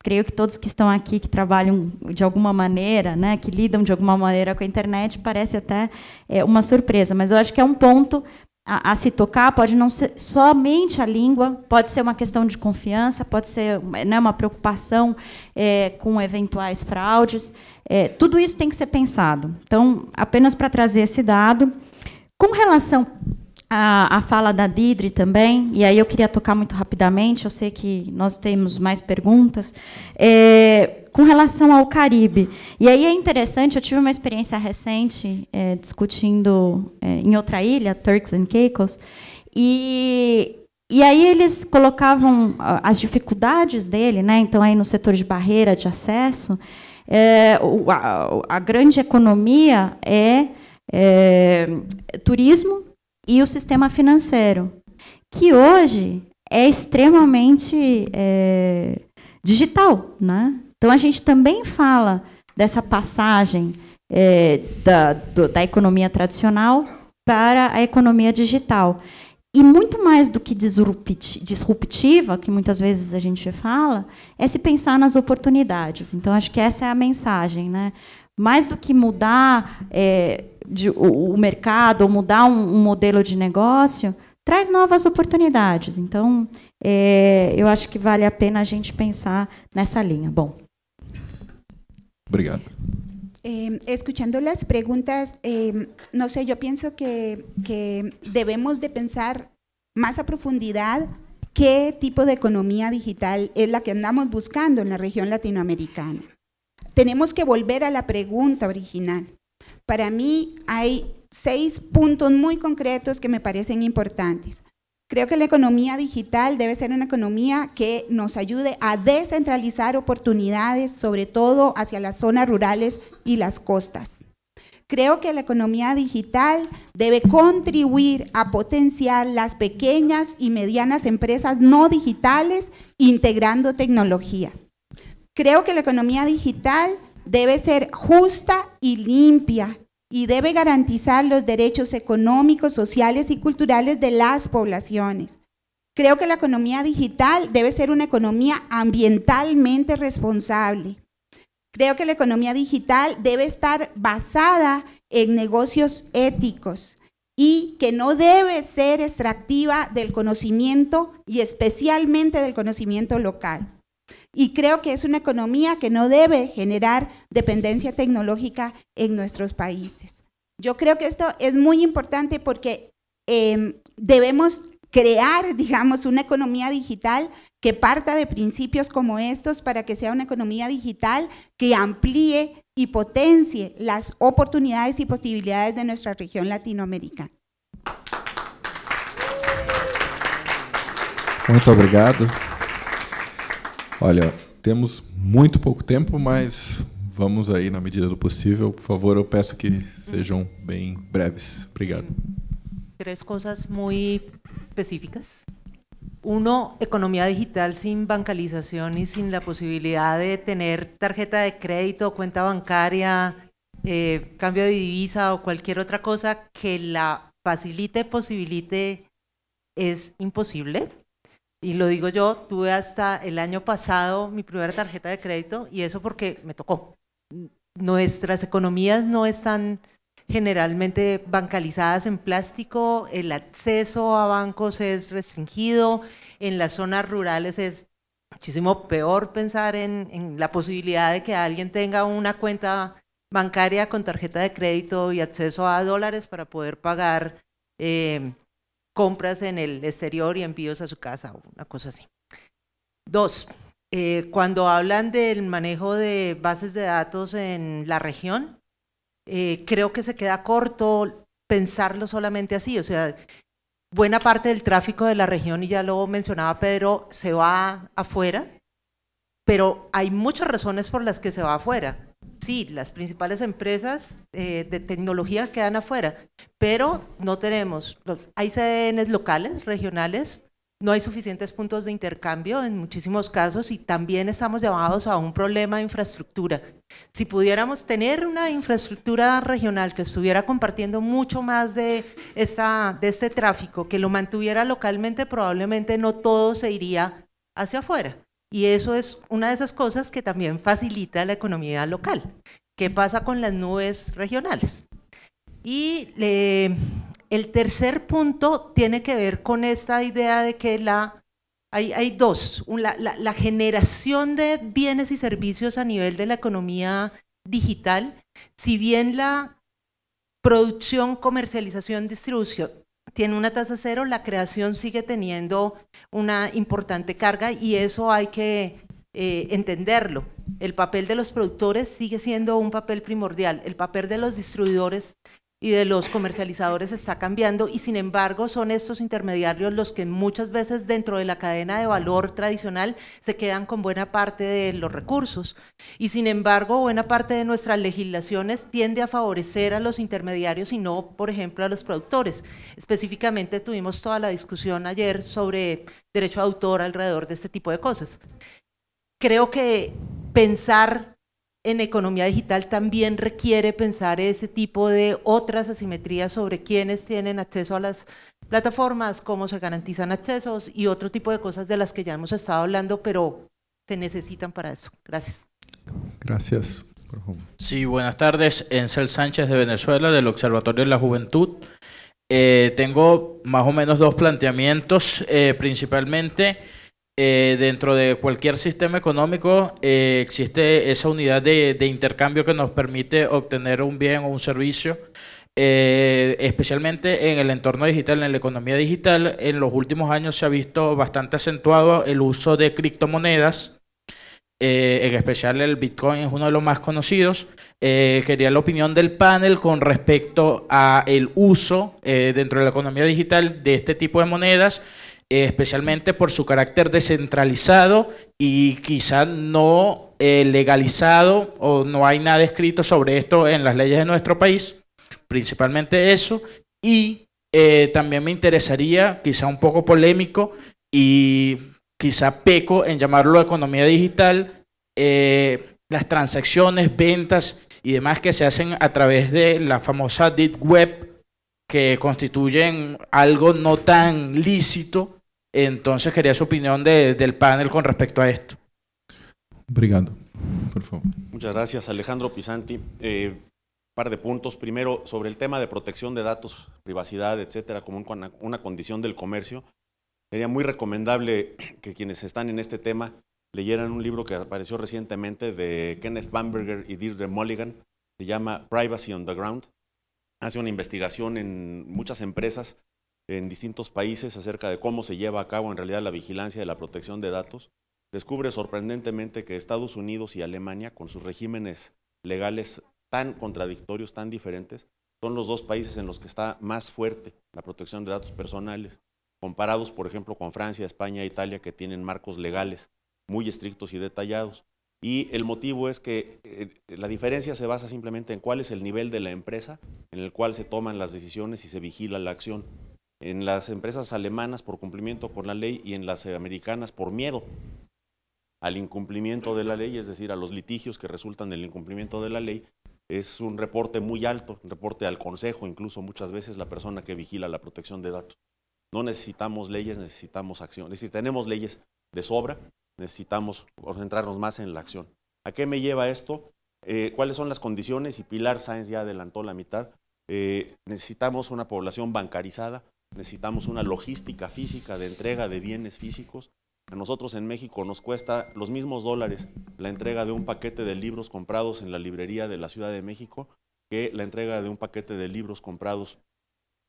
S4: creio que todos que estão aqui, que trabalham de alguma maneira, né, que lidam de alguma maneira com a internet, parece até é, uma surpresa. Mas eu acho que é um ponto a, a, se tocar, pode não ser somente a língua, pode ser uma questão de confiança, pode ser né, uma preocupação é, com eventuais fraudes. É, tudo isso tem que ser pensado. Então, apenas para trazer esse dado. Com relação a, a fala da Didri também, e aí eu queria tocar muito rapidamente, eu sei que nós temos mais perguntas, é, com relação ao Caribe. E aí é interessante, eu tive uma experiência recente é, discutindo é, em outra ilha, Turks and Caicos, e e aí eles colocavam as dificuldades dele, né? Então aí no setor de barreira de acesso, é, a, a, grande economia é, é turismo e o sistema financeiro, que hoje é extremamente é, digital. Né? Então, a gente também fala dessa passagem é, da, do, da economia tradicional para a economia digital. E muito mais do que disruptiva, que muitas vezes a gente fala, é se pensar nas oportunidades. Então, acho que essa é a mensagem. Né? Mais do que mudar é, de, o, o, mercado, ou mudar um, um, modelo de negócio, traz novas oportunidades. Então, é, eu acho que vale a pena a gente pensar nessa linha. Bom.
S2: Obrigado.
S3: Eh, escuchando las preguntas, eh, no sé, yo pienso que, que, debemos de pensar más a profundidad qué tipo de economía digital es la que andamos buscando en la región latinoamericana. Tenemos que volver a la pregunta original. Para mí hay seis puntos muy concretos que me parecen importantes. Creo que la economía digital debe ser una economía que nos ayude a descentralizar oportunidades, sobre todo hacia las zonas rurales y las costas. Creo que la economía digital debe contribuir a potenciar las pequeñas y medianas empresas no digitales integrando tecnología. Creo que la economía digital debe ser justa y limpia y debe garantizar los derechos económicos, sociales y culturales de las poblaciones. Creo que la economía digital debe ser una economía ambientalmente responsable. Creo que la economía digital debe estar basada en negocios éticos y que no debe ser extractiva del conocimiento y especialmente del conocimiento local. Y creo que es una economía que no debe generar dependencia tecnológica en nuestros países. Yo creo que esto es muy importante porque em, debemos crear, digamos, una economía digital que parta de principios como estos para que sea una economía digital que amplíe y potencie las oportunidades y posibilidades de nuestra región latinoamericana.
S2: Muchas gracias. Olha, temos muito pouco tempo, mas vamos aí na medida do possível. Por favor, eu peço que sejam bem breves. Obrigado.
S16: Tres coisas muito específicas. Uno, economía digital sin bancalización y sin la posibilidad de tener tarjeta de crédito, cuenta bancaria, eh, cambio de divisa o cualquier otra cosa que la facilite, posibilite, es imposible Y lo digo yo, tuve hasta el año pasado mi primera tarjeta de crédito y eso porque me tocó. Nuestras economías no están generalmente bancalizadas en plástico, el acceso a bancos es restringido, en las zonas rurales es muchísimo peor pensar en, la posibilidad de que alguien tenga una cuenta bancaria con tarjeta de crédito y acceso a dólares para poder pagar eh, compras en el exterior y envíos a su casa o una cosa así. Dos, eh, cuando hablan del manejo de bases de datos en la región, eh, creo que se queda corto pensarlo solamente así. O sea, buena parte del tráfico de la región, y ya lo mencionaba Pedro, se va afuera, pero hay muchas razones por las que se va afuera sí, las principales empresas eh, de tecnología quedan afuera, pero no tenemos, los, hay CDNs locales, regionales, no hay suficientes puntos de intercambio en muchísimos casos y también estamos llevados a un problema de infraestructura. Si pudiéramos tener una infraestructura regional que estuviera compartiendo mucho más de, esta, de este tráfico, que lo mantuviera localmente, probablemente no todo se iría hacia afuera. Y eso es una de esas cosas que también facilita la economía local. ¿Qué pasa con las nubes regionales? Y el tercer punto tiene que ver con esta idea de que la... Hay, dos, la generación de bienes y servicios a nivel de la economía digital, si bien la producción, comercialización, distribución, tiene una tasa cero, la creación sigue teniendo una importante carga y eso hay que eh, entenderlo. El papel de los productores sigue siendo un papel primordial, el papel de los distribuidores y de los comercializadores está cambiando y sin embargo son estos intermediarios los que muchas veces dentro de la cadena de valor tradicional se quedan con buena parte de los recursos y sin embargo buena parte de nuestras legislaciones tiende a favorecer a los intermediarios y no por ejemplo a los productores. Específicamente tuvimos toda la discusión ayer sobre derecho de autor alrededor de este tipo de cosas. Creo que pensar en economía digital también requiere pensar ese tipo de otras asimetrías sobre quiénes tienen acceso a las plataformas, cómo se garantizan accesos y otro tipo de cosas de las que ya hemos estado hablando, pero se necesitan para eso. Gracias.
S2: Gracias.
S5: Sí, buenas tardes. Encel Sánchez de Venezuela, del Observatorio de la Juventud. Eh, tengo más o menos dos planteamientos, eh, principalmente eh, dentro de cualquier sistema económico eh, existe esa unidad de, intercambio que nos permite obtener un bien o un servicio, eh, especialmente en el entorno digital, en la economía digital. En los últimos años se ha visto bastante acentuado el uso de criptomonedas. en especial el Bitcoin es uno de los más conocidos. quería la opinión del panel con respecto a el uso dentro de la economía digital de este tipo de monedas especialmente por su carácter descentralizado y quizá no eh, legalizado o no hay nada escrito sobre esto en las leyes de nuestro país, principalmente eso, y eh, también me interesaría, quizá un poco polémico y quizá peco en llamarlo economía digital, eh, las transacciones, ventas y demás que se hacen a través de la famosa Deep Web, que constituyen algo no tan lícito entonces quería su opinión del panel con respecto a esto.
S2: Obrigado,
S17: por favor. Muchas gracias, Alejandro Pisanti. Eh, par de puntos. Primero, sobre el tema de protección de datos, privacidad, etcétera, como una condición del comercio. Sería muy recomendable que quienes están en este tema leyeran un libro que apareció recientemente de Kenneth Bamberger y Deirdre Mulligan, se llama Privacy on the Ground. Hace una investigación en muchas empresas en distintos países acerca de cómo se lleva a cabo en realidad la vigilancia de la protección de datos, descubre sorprendentemente que Estados Unidos y Alemania, con sus regímenes legales tan contradictorios, tan diferentes, son los dos países en los que está más fuerte la protección de datos personales, comparados, por ejemplo, con Francia, España e Italia, que tienen marcos legales muy estrictos y detallados. Y el motivo es que eh, la diferencia se basa simplemente en cuál es el nivel de la empresa en el cual se toman las decisiones y se vigila la acción en las empresas alemanas por cumplimiento con la ley y en las americanas por miedo al incumplimiento de la ley, es decir, a los litigios que resultan del incumplimiento de la ley, es un reporte muy alto, reporte al Consejo, incluso muchas veces la persona que vigila la protección de datos. No necesitamos leyes, necesitamos acción. Es decir, tenemos leyes de sobra, necesitamos centrarnos más en la acción. ¿A qué me lleva esto? Eh, ¿Cuáles son las condiciones? Y Pilar Sáenz ya adelantó la mitad. Eh, necesitamos una población bancarizada, necesitamos una logística física de entrega de bienes físicos. A nosotros en México nos cuesta los mismos dólares la entrega de un paquete de libros comprados en la librería de la Ciudad de México que la entrega de un paquete de libros comprados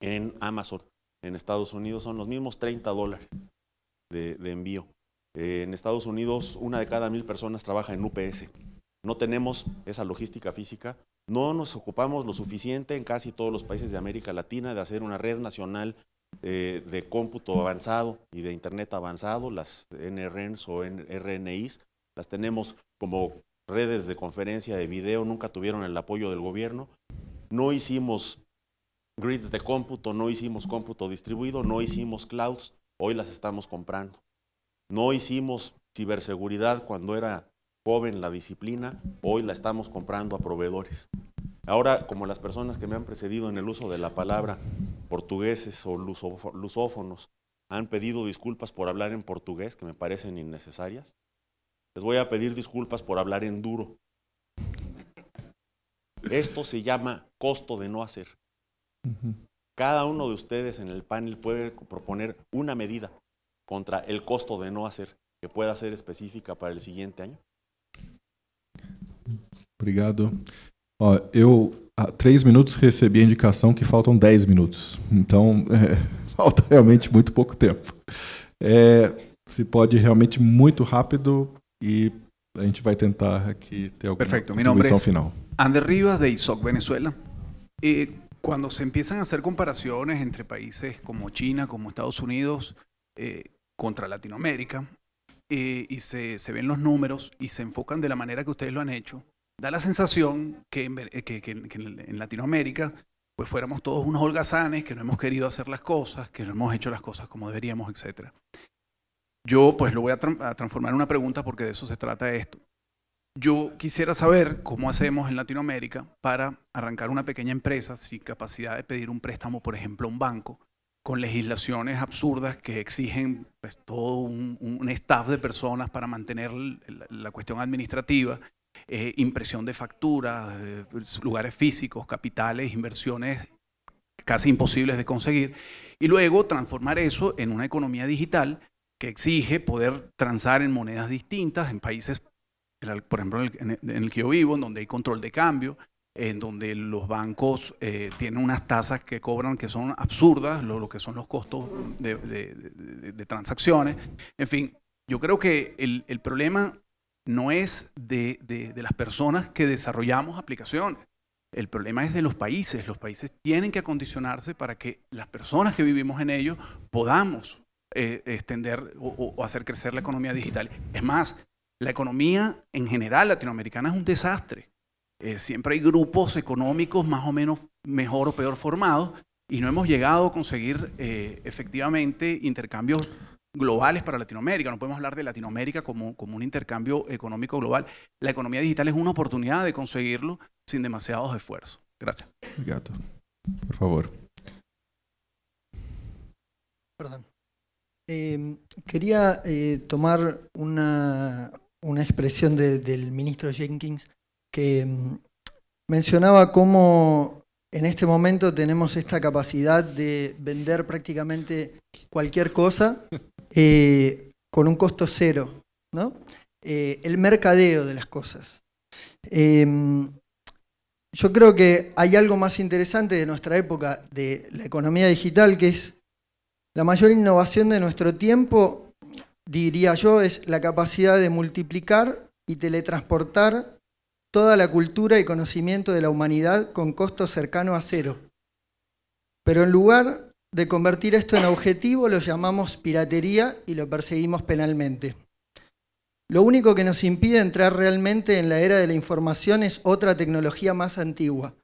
S17: en Amazon. En Estados Unidos son los mismos 30 dólares de, envío. Eh, en Estados Unidos una de cada mil personas trabaja en UPS. No tenemos esa logística física, no nos ocupamos lo suficiente en casi todos los países de América Latina de hacer una red nacional eh, de cómputo avanzado y de Internet avanzado, las NRNs o RNIs, las tenemos como redes de conferencia de video, nunca tuvieron el apoyo del gobierno. No hicimos grids de cómputo, no hicimos cómputo distribuido, no hicimos clouds, hoy las estamos comprando. No hicimos ciberseguridad cuando era joven la disciplina, hoy la estamos comprando a proveedores. Ahora, como las personas que me han precedido en el uso de la palabra, portugueses o lusófonos, han pedido disculpas por hablar en portugués, que me parecen innecesarias, les voy a pedir disculpas por hablar en duro. Esto se llama costo de no hacer. Cada uno de ustedes en el panel puede proponer una medida contra el costo de no hacer que pueda ser específica para el siguiente año
S2: Obrigado. Ó, eu há três minutos recebi a indicação que faltam dez minutos. Então, é, falta realmente muito pouco tempo. É, se pode realmente muito rápido e a gente vai tentar aqui ter alguma Perfecto. Mi nombre es final.
S18: Ander Rivas de ISOC Venezuela. E eh, quando se empiezan a fazer comparações entre países como China, como Estados Unidos, eh, contra Latinoamérica, eh, se, se ven os números e se enfocam de la maneira que vocês lo han hecho, da la sensación que eh, en, Latinoamérica pues fuéramos todos unos holgazanes, que no hemos querido hacer las cosas, que no hemos hecho las cosas como deberíamos, etc. Yo pues lo voy a, transformar en una pregunta porque de eso se trata esto. Yo quisiera saber cómo hacemos en Latinoamérica para arrancar una pequeña empresa sin capacidad de pedir un préstamo, por ejemplo, a un banco, con legislaciones absurdas que exigen pues, todo un, staff de personas para mantener la cuestión administrativa eh, impresión de facturas, eh, lugares físicos, capitales, inversiones casi imposibles de conseguir, y luego transformar eso en una economía digital que exige poder transar en monedas distintas, en países, por ejemplo, en el, que yo vivo, en donde hay control de cambio, en donde los bancos eh, tienen unas tasas que cobran que son absurdas, lo, que son los costos de, transacciones. En fin, yo creo que el, problema no es de, las personas que desarrollamos aplicaciones. El problema es de los países. Los países tienen que acondicionarse para que las personas que vivimos en ellos podamos eh, extender o, hacer crecer la economía digital. Es más, la economía en general latinoamericana es un desastre. Eh, siempre hay grupos económicos más o menos mejor o peor formados y no hemos llegado a conseguir eh, efectivamente intercambios globales para Latinoamérica, no podemos hablar de Latinoamérica como, un intercambio económico global. La economía digital es una oportunidad de conseguirlo sin demasiados esfuerzos. Gracias.
S2: Gato, por favor.
S19: Perdón. Em, quería eh, tomar una, una expresión del ministro Jenkins que em, mencionaba cómo en este momento tenemos esta capacidad de vender prácticamente cualquier cosa Eh, con un costo cero, ¿no? Eh, el mercadeo de las cosas. Eh, yo creo que hay algo más interesante de nuestra época, de la economía digital, que es la mayor innovación de nuestro tiempo, diría yo, es la capacidad de multiplicar y teletransportar toda la cultura y conocimiento de la humanidad con costo cercano a cero. Pero en lugar de convertir esto en objetivo lo llamamos piratería y lo perseguimos penalmente. Lo único que nos impide entrar realmente en la era de la información es otra tecnología más antigua,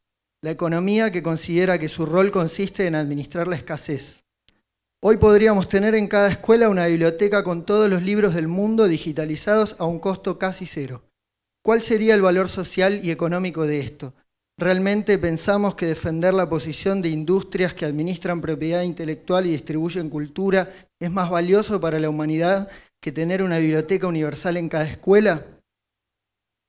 S19: la economía que considera que su rol consiste en administrar la escasez. Hoy podríamos tener en cada escuela una biblioteca con todos los libros del mundo digitalizados a un costo casi cero. ¿Cuál sería el valor social y económico de esto? Realmente pensamos que defender la posición de industrias que administran propiedad intelectual y distribuyen cultura es más valioso para la humanidad que tener una biblioteca universal en cada escuela.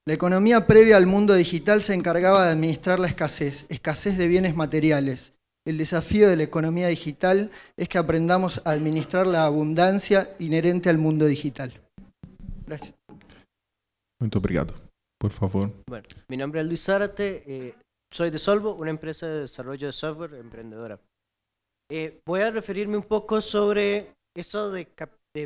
S19: La economía previa al mundo digital se encargaba de administrar la escasez, escasez de bienes materiales. El desafío de la economía digital es que aprendamos a administrar la abundancia inherente al mundo digital. Gracias. Por favor.
S20: Bueno, mi nombre es Luis Zárate, eh, soy de Solvo, una empresa de desarrollo de software emprendedora. Eh, voy a referirme un poco sobre eso de,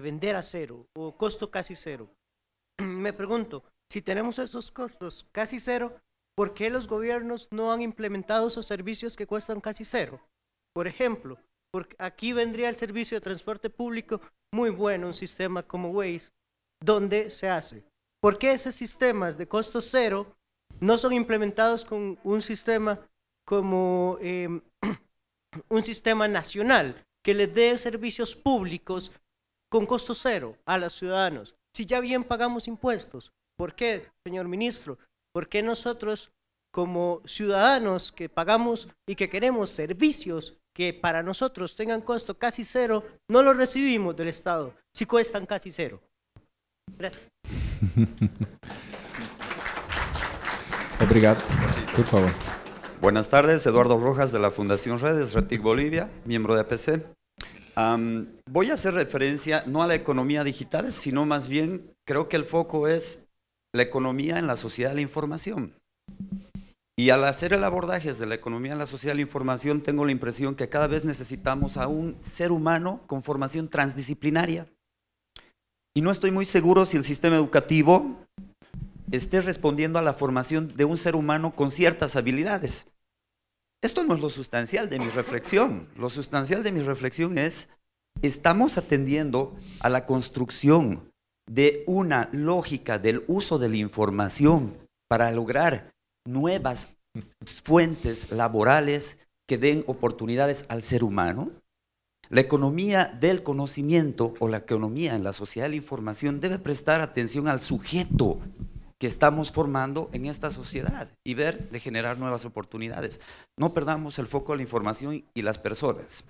S20: vender a cero o costo casi cero. Me pregunto, si tenemos esos costos casi cero, ¿por qué los gobiernos no han implementado esos servicios que cuestan casi cero? Por ejemplo, aquí vendría el servicio de transporte público muy bueno, un sistema como Waze, donde se hace ¿Por qué esos sistemas de costo cero no son implementados con un sistema como em, un sistema nacional que les dé servicios públicos con costo cero a los ciudadanos? Si ya bien pagamos impuestos, ¿por qué, señor ministro? ¿Por qué nosotros como ciudadanos que pagamos y que queremos servicios que para nosotros tengan costo casi cero, no los recibimos del Estado si cuestan casi cero? Gracias.
S2: Gracias. Por favor.
S21: Buenas tardes, Eduardo Rojas de la Fundación Redes, Retic Bolivia, miembro de APC. voy a hacer referencia no a la economía digital, sino más bien creo que el foco es la economía en la sociedad de la información. Y al hacer el abordaje de la economía en la sociedad de la información, tengo la impresión que cada vez necesitamos a un ser humano con formación transdisciplinaria y no estoy muy seguro si el sistema educativo esté respondiendo a la formación de un ser humano con ciertas habilidades. Esto no es lo sustancial de mi reflexión. Lo sustancial de mi reflexión es, estamos atendiendo a la construcción de una lógica del uso de la información para lograr nuevas fuentes laborales que den oportunidades al ser humano. La economía del conocimiento o la economía en la sociedad de la información debe prestar atención al sujeto que estamos formando en esta sociedad y ver de generar nuevas oportunidades. No perdamos el foco de la información y las personas.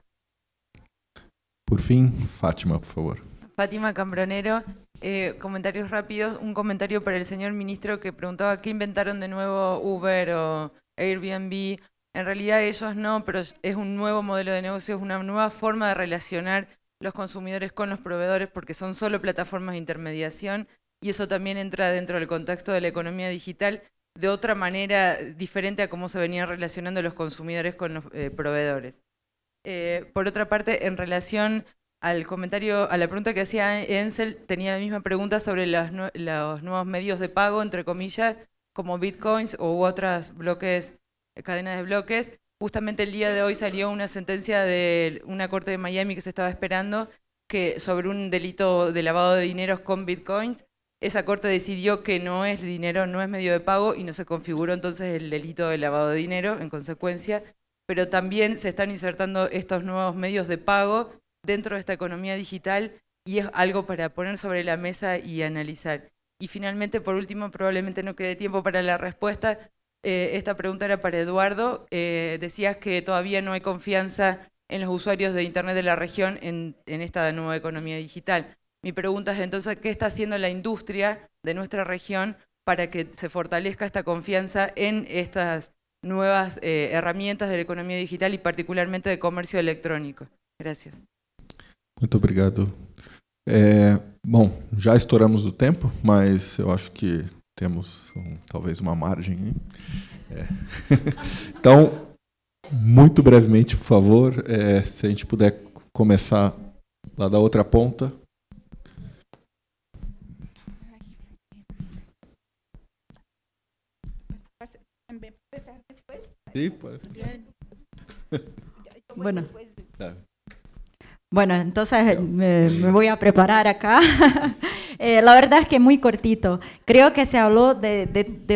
S2: Por fin, Fátima, por favor.
S22: Fátima Cambronero, eh, comentarios rápidos. Un comentario para el señor ministro que preguntaba qué inventaron de nuevo Uber o Airbnb en realidad ellos no, pero es un nuevo modelo de negocio, es una nueva forma de relacionar los consumidores con los proveedores porque son solo plataformas de intermediación y eso también entra dentro del contexto de la economía digital de otra manera diferente a cómo se venían relacionando los consumidores con los eh, proveedores. Eh, por otra parte, en relación al comentario, a la pregunta que hacía Ensel, tenía la misma pregunta sobre los, los nuevos medios de pago, entre comillas, como bitcoins u otros bloques cadena de bloques. Justamente el día de hoy salió una sentencia de una corte de Miami que se estaba esperando que sobre un delito de lavado de dinero con bitcoins. Esa corte decidió que no es dinero, no es medio de pago y no se configuró entonces el delito de lavado de dinero en consecuencia. Pero también se están insertando estos nuevos medios de pago dentro de esta economía digital y es algo para poner sobre la mesa y analizar. Y finalmente, por último, probablemente no quede tiempo para la respuesta, eh, esta pregunta era para Eduardo. Eh, decías que todavía no hay confianza en los usuarios de Internet de la región en, esta nueva economía digital. Mi pregunta es entonces, ¿qué está haciendo la industria de nuestra región para que se fortalezca esta confianza en estas nuevas eh, herramientas de la economía digital y particularmente de comercio electrónico? Gracias.
S2: Muito obrigado. Bueno, bom, já estouramos o tempo, mas eu acho que temos um, talvez uma margem. É. então, muito brevemente, por favor, é, se a gente puder começar lá da outra ponta.
S3: Sim, pode.
S4: Bueno. Tá. Bueno, entonces me, voy a preparar acá. Eh, la verdad es que muy cortito. Creo que se habló de,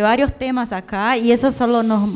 S4: varios temas acá y eso solo nos...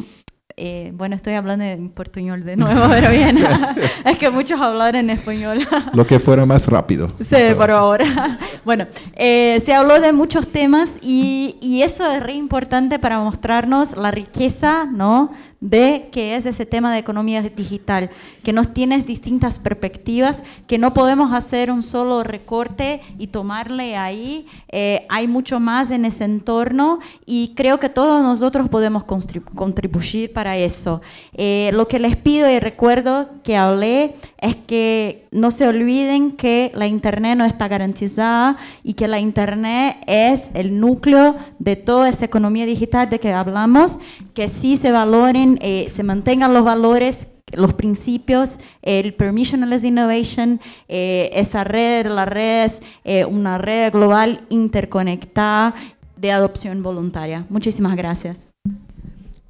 S4: Eh, bueno, estoy hablando en portuñol de nuevo, pero bien. es que muchos hablan en español.
S2: Lo que fuera más rápido.
S4: Sí, por ahora. bueno, eh, se habló de muchos temas y, y eso es re importante para mostrarnos la riqueza, ¿no? de que es ese tema de economía digital, que nos tienes distintas perspectivas, que no podemos hacer un solo recorte y tomarle ahí, eh, hay mucho más en ese entorno y creo que todos nosotros podemos contribuir para eso. Eh, lo que les pido y recuerdo que hablé es que no se olviden que la Internet no está garantizada y que la Internet es el núcleo de toda esa economía digital de que hablamos, que sí se valoren eh, se mantengan los valores los principios, el permissionless innovation, eh, esa red, la red, eh, una red global interconectada de adopción voluntaria. Muchísimas gracias.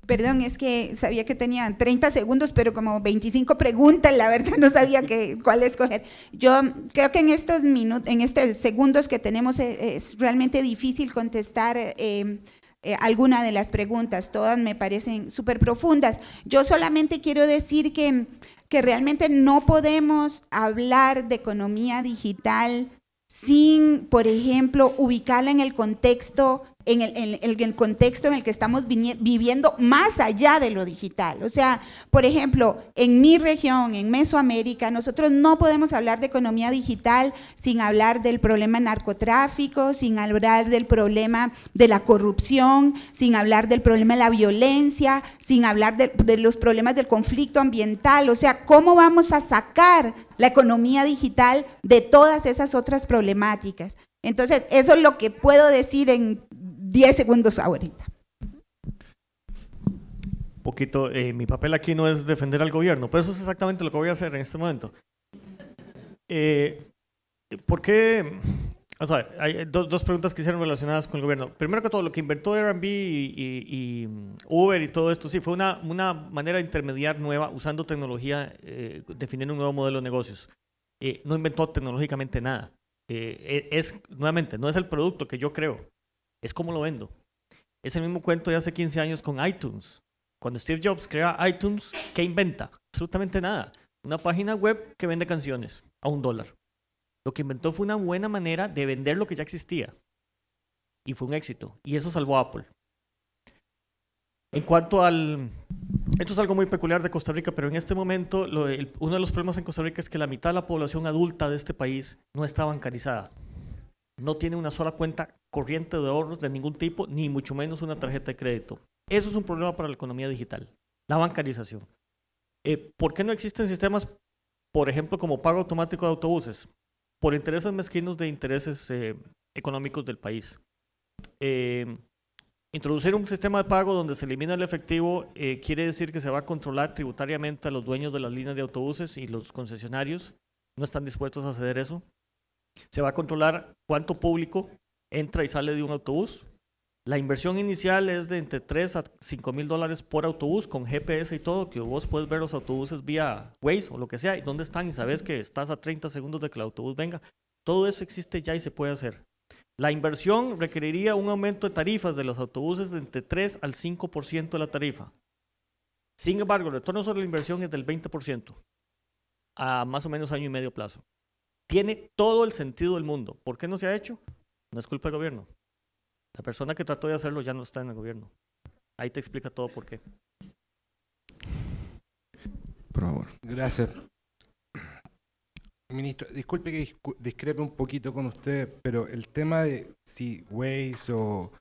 S3: Perdón, es que sabía que tenía 30 segundos, pero como 25 preguntas, la verdad no sabía que, cuál escoger. Yo creo que en estos minutos, en estos segundos que tenemos eh, es, realmente difícil contestar eh, algunas eh, alguna de las preguntas, todas me parecen súper profundas. Yo solamente quiero decir que, que realmente no podemos hablar de economía digital sin, por ejemplo, ubicarla en el contexto en el, contexto en el que estamos viviendo más allá de lo digital. O sea, por ejemplo, en mi región, en Mesoamérica, nosotros no podemos hablar de economía digital sin hablar del problema narcotráfico, sin hablar del problema de la corrupción, sin hablar del problema de la violencia, sin hablar de los problemas del conflicto ambiental. O sea, ¿cómo vamos a sacar la economía digital de todas esas otras problemáticas? Entonces, eso es lo que puedo decir en 10 segundos ahorita.
S9: Poquito, eh, mi papel aquí no es defender al gobierno, pero eso es exactamente lo que voy a hacer en este momento. Eh, ¿Por qué? O sea, hay dos, preguntas que hicieron relacionadas con el gobierno. Primero que todo, lo que inventó Airbnb y, y, Uber y todo esto, sí, fue una, una manera de intermediar nueva, usando tecnología, eh, definiendo un nuevo modelo de negocios. Eh, no inventó tecnológicamente nada. E, es, nuevamente, no es el producto que yo creo, es como lo vendo. Es el mismo cuento de hace 15 años con iTunes. Cuando Steve Jobs crea iTunes, ¿qué inventa? Absolutamente nada. Una página web que vende canciones a un dólar. Lo que inventó fue una buena manera de vender lo que ya existía. Y fue un éxito. Y eso salvó a Apple. En cuanto al... Esto es algo muy peculiar de Costa Rica, pero en este momento uno de los problemas en Costa Rica es que la mitad de la población adulta de este país no está bancarizada. No tiene una sola cuenta corriente de ahorros de ningún tipo, ni mucho menos una tarjeta de crédito. Eso es un problema para la economía digital, la bancarización. Eh, ¿Por qué no existen sistemas, por ejemplo, como pago automático de autobuses? Por intereses mezquinos de intereses eh, económicos del país. Eh, introducir un sistema de pago donde se elimina el efectivo quiere decir que se va a controlar tributariamente a los dueños de las líneas de autobuses y los concesionarios no están dispuestos a ceder eso. Se va a controlar cuánto público entra y sale de un autobús. La inversión inicial es de entre 3 a 5 mil dólares por autobús con GPS y todo, que vos puedes ver los autobuses vía Waze o lo que sea, y dónde están y sabes que estás a 30 segundos de que el autobús venga. Todo eso existe ya y se puede hacer. La inversión requeriría un aumento de tarifas de los autobuses de entre 3 al 5% de la tarifa. Sin embargo, el retorno sobre la inversión es del 20% a más o menos año y medio plazo. Tiene todo el sentido del mundo. ¿Por qué no se ha hecho? No es culpa del gobierno. La persona que trató de hacerlo ya no está en el gobierno.
S8: Ahí te explica todo por qué. Por favor. Gracias. Ministro, disculpe que discrepe un poquito con usted, pero el tema de si Waze o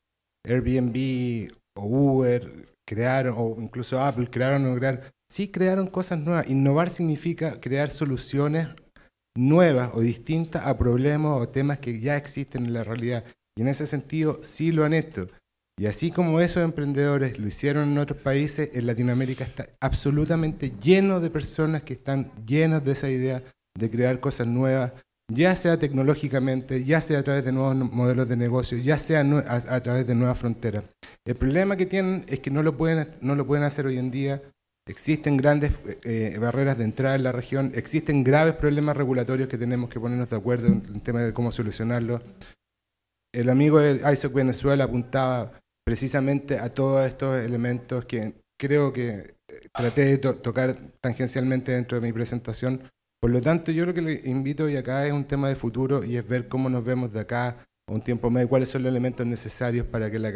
S8: Airbnb o Uber crearon, o incluso Apple crearon o crearon, sí crearon cosas nuevas. Innovar significa crear soluciones nuevas o distintas a problemas o temas que ya existen en la realidad. Y en ese sentido sí lo han hecho. Y así como esos emprendedores lo hicieron en otros países, en Latinoamérica está absolutamente lleno de personas que están llenas de esa idea de crear cosas nuevas, ya sea tecnológicamente, ya sea a través de nuevos modelos de negocio, ya sea a, través de nuevas fronteras. El problema que tienen es que no lo pueden, no lo pueden hacer hoy en día Existen grandes eh, eh, barreras de entrada en la región, existen graves problemas regulatorios que tenemos que ponernos de acuerdo en el tema de cómo solucionarlo. El amigo de ISOC Venezuela apuntaba precisamente a todos estos elementos que creo que eh, traté de tocar tangencialmente dentro de mi presentación. Por lo tanto, yo lo que le invito hoy acá es un tema de futuro y es ver cómo nos vemos de acá a un tiempo medio, cuáles son los elementos necesarios para que la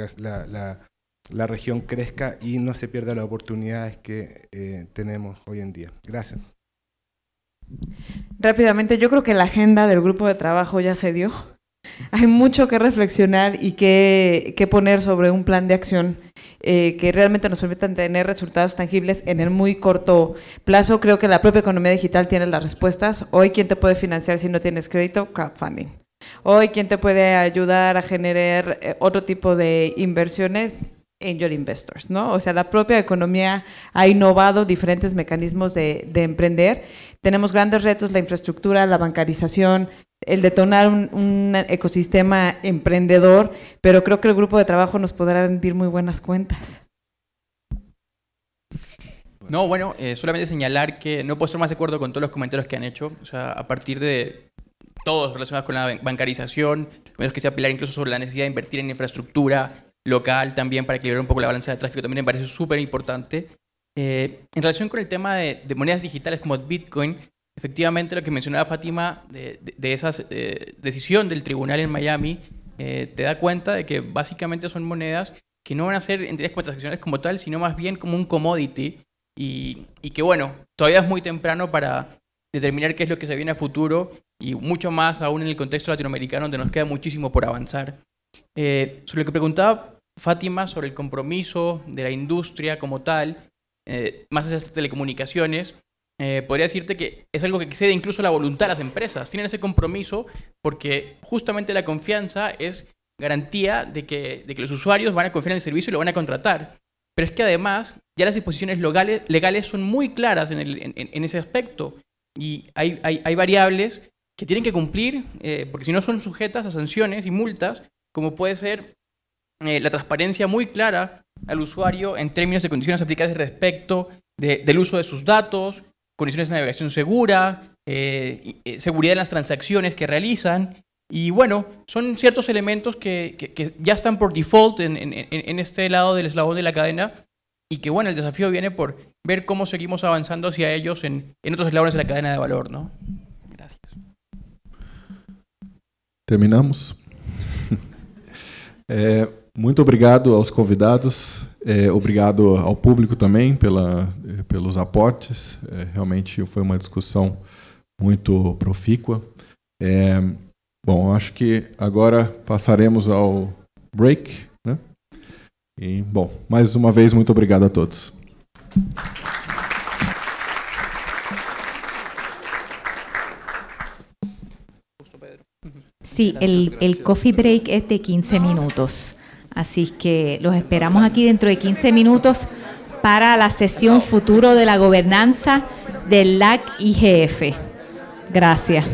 S8: la región crezca y no se pierda las oportunidades que eh, tenemos hoy en día. Gracias.
S6: Rápidamente, yo creo que la agenda del grupo de trabajo ya se dio. Hay mucho que reflexionar y que, poner sobre un plan de acción eh, que realmente nos permita tener resultados tangibles en el muy corto plazo. Creo que la propia economía digital tiene las respuestas. Hoy, ¿quién te puede financiar si no tienes crédito? Crowdfunding. Hoy, ¿quién te puede ayudar a generar eh, otro tipo de inversiones? your investors, ¿no? O sea, la propia economía ha innovado diferentes mecanismos de, emprender. Tenemos grandes retos, la infraestructura, la bancarización, el detonar un, ecosistema emprendedor, pero creo que el grupo de trabajo nos podrá rendir muy buenas cuentas.
S7: No, bueno, eh, solamente señalar que no puedo estar más de acuerdo con todos los comentarios que han hecho, o sea, a partir de todos relacionados con la bancarización, menos que sea pilar incluso sobre la necesidad de invertir en infraestructura, local también para equilibrar un poco la balanza de tráfico también me parece súper importante. Eh, en relación con el tema de, monedas digitales como Bitcoin, efectivamente lo que mencionaba Fátima de, esa eh, decisión del tribunal en Miami, eh, te da cuenta de que básicamente son monedas que no van a ser entidades transacciones como tal, sino más bien como un commodity y, que bueno, todavía es muy temprano para determinar qué es lo que se viene a futuro y mucho más aún en el contexto latinoamericano donde nos queda muchísimo por avanzar. sobre lo que preguntaba Fátima sobre el compromiso de la industria como tal, eh, más allá de las telecomunicaciones, eh, podría decirte que es algo que excede incluso la voluntad de las empresas. Tienen ese compromiso porque justamente la confianza es garantía de que, de que los usuarios van a confiar en el servicio y lo van a contratar. Pero es que además ya las disposiciones legales, son muy claras en, ese aspecto y hay, variables que tienen que cumplir eh, porque si no son sujetas a sanciones y multas, como puede ser eh, la transparencia muy clara al usuario en términos de condiciones aplicadas respecto del uso de sus datos, condiciones de navegación segura, eh, eh, seguridad en las transacciones que realizan. Y bueno, son ciertos elementos que, ya están por default en, este lado del eslabón de la cadena y que bueno, el desafío viene por ver cómo seguimos avanzando hacia ellos en, otros eslabones de la cadena de valor, ¿no? Gracias.
S2: Terminamos. Muito obrigado aos convidados, é, obrigado ao público também pela, é, pelos aportes. É, realmente foi uma discussão muito profícua. É, bom, acho que agora passaremos ao break. Né? E, bom, mais uma vez, muito obrigado a todos.
S1: Sí, el, el coffee break es de 15 minutos. Así que los esperamos aquí dentro de 15 minutos para la sesión futuro de la gobernanza del LAC IGF. Gracias.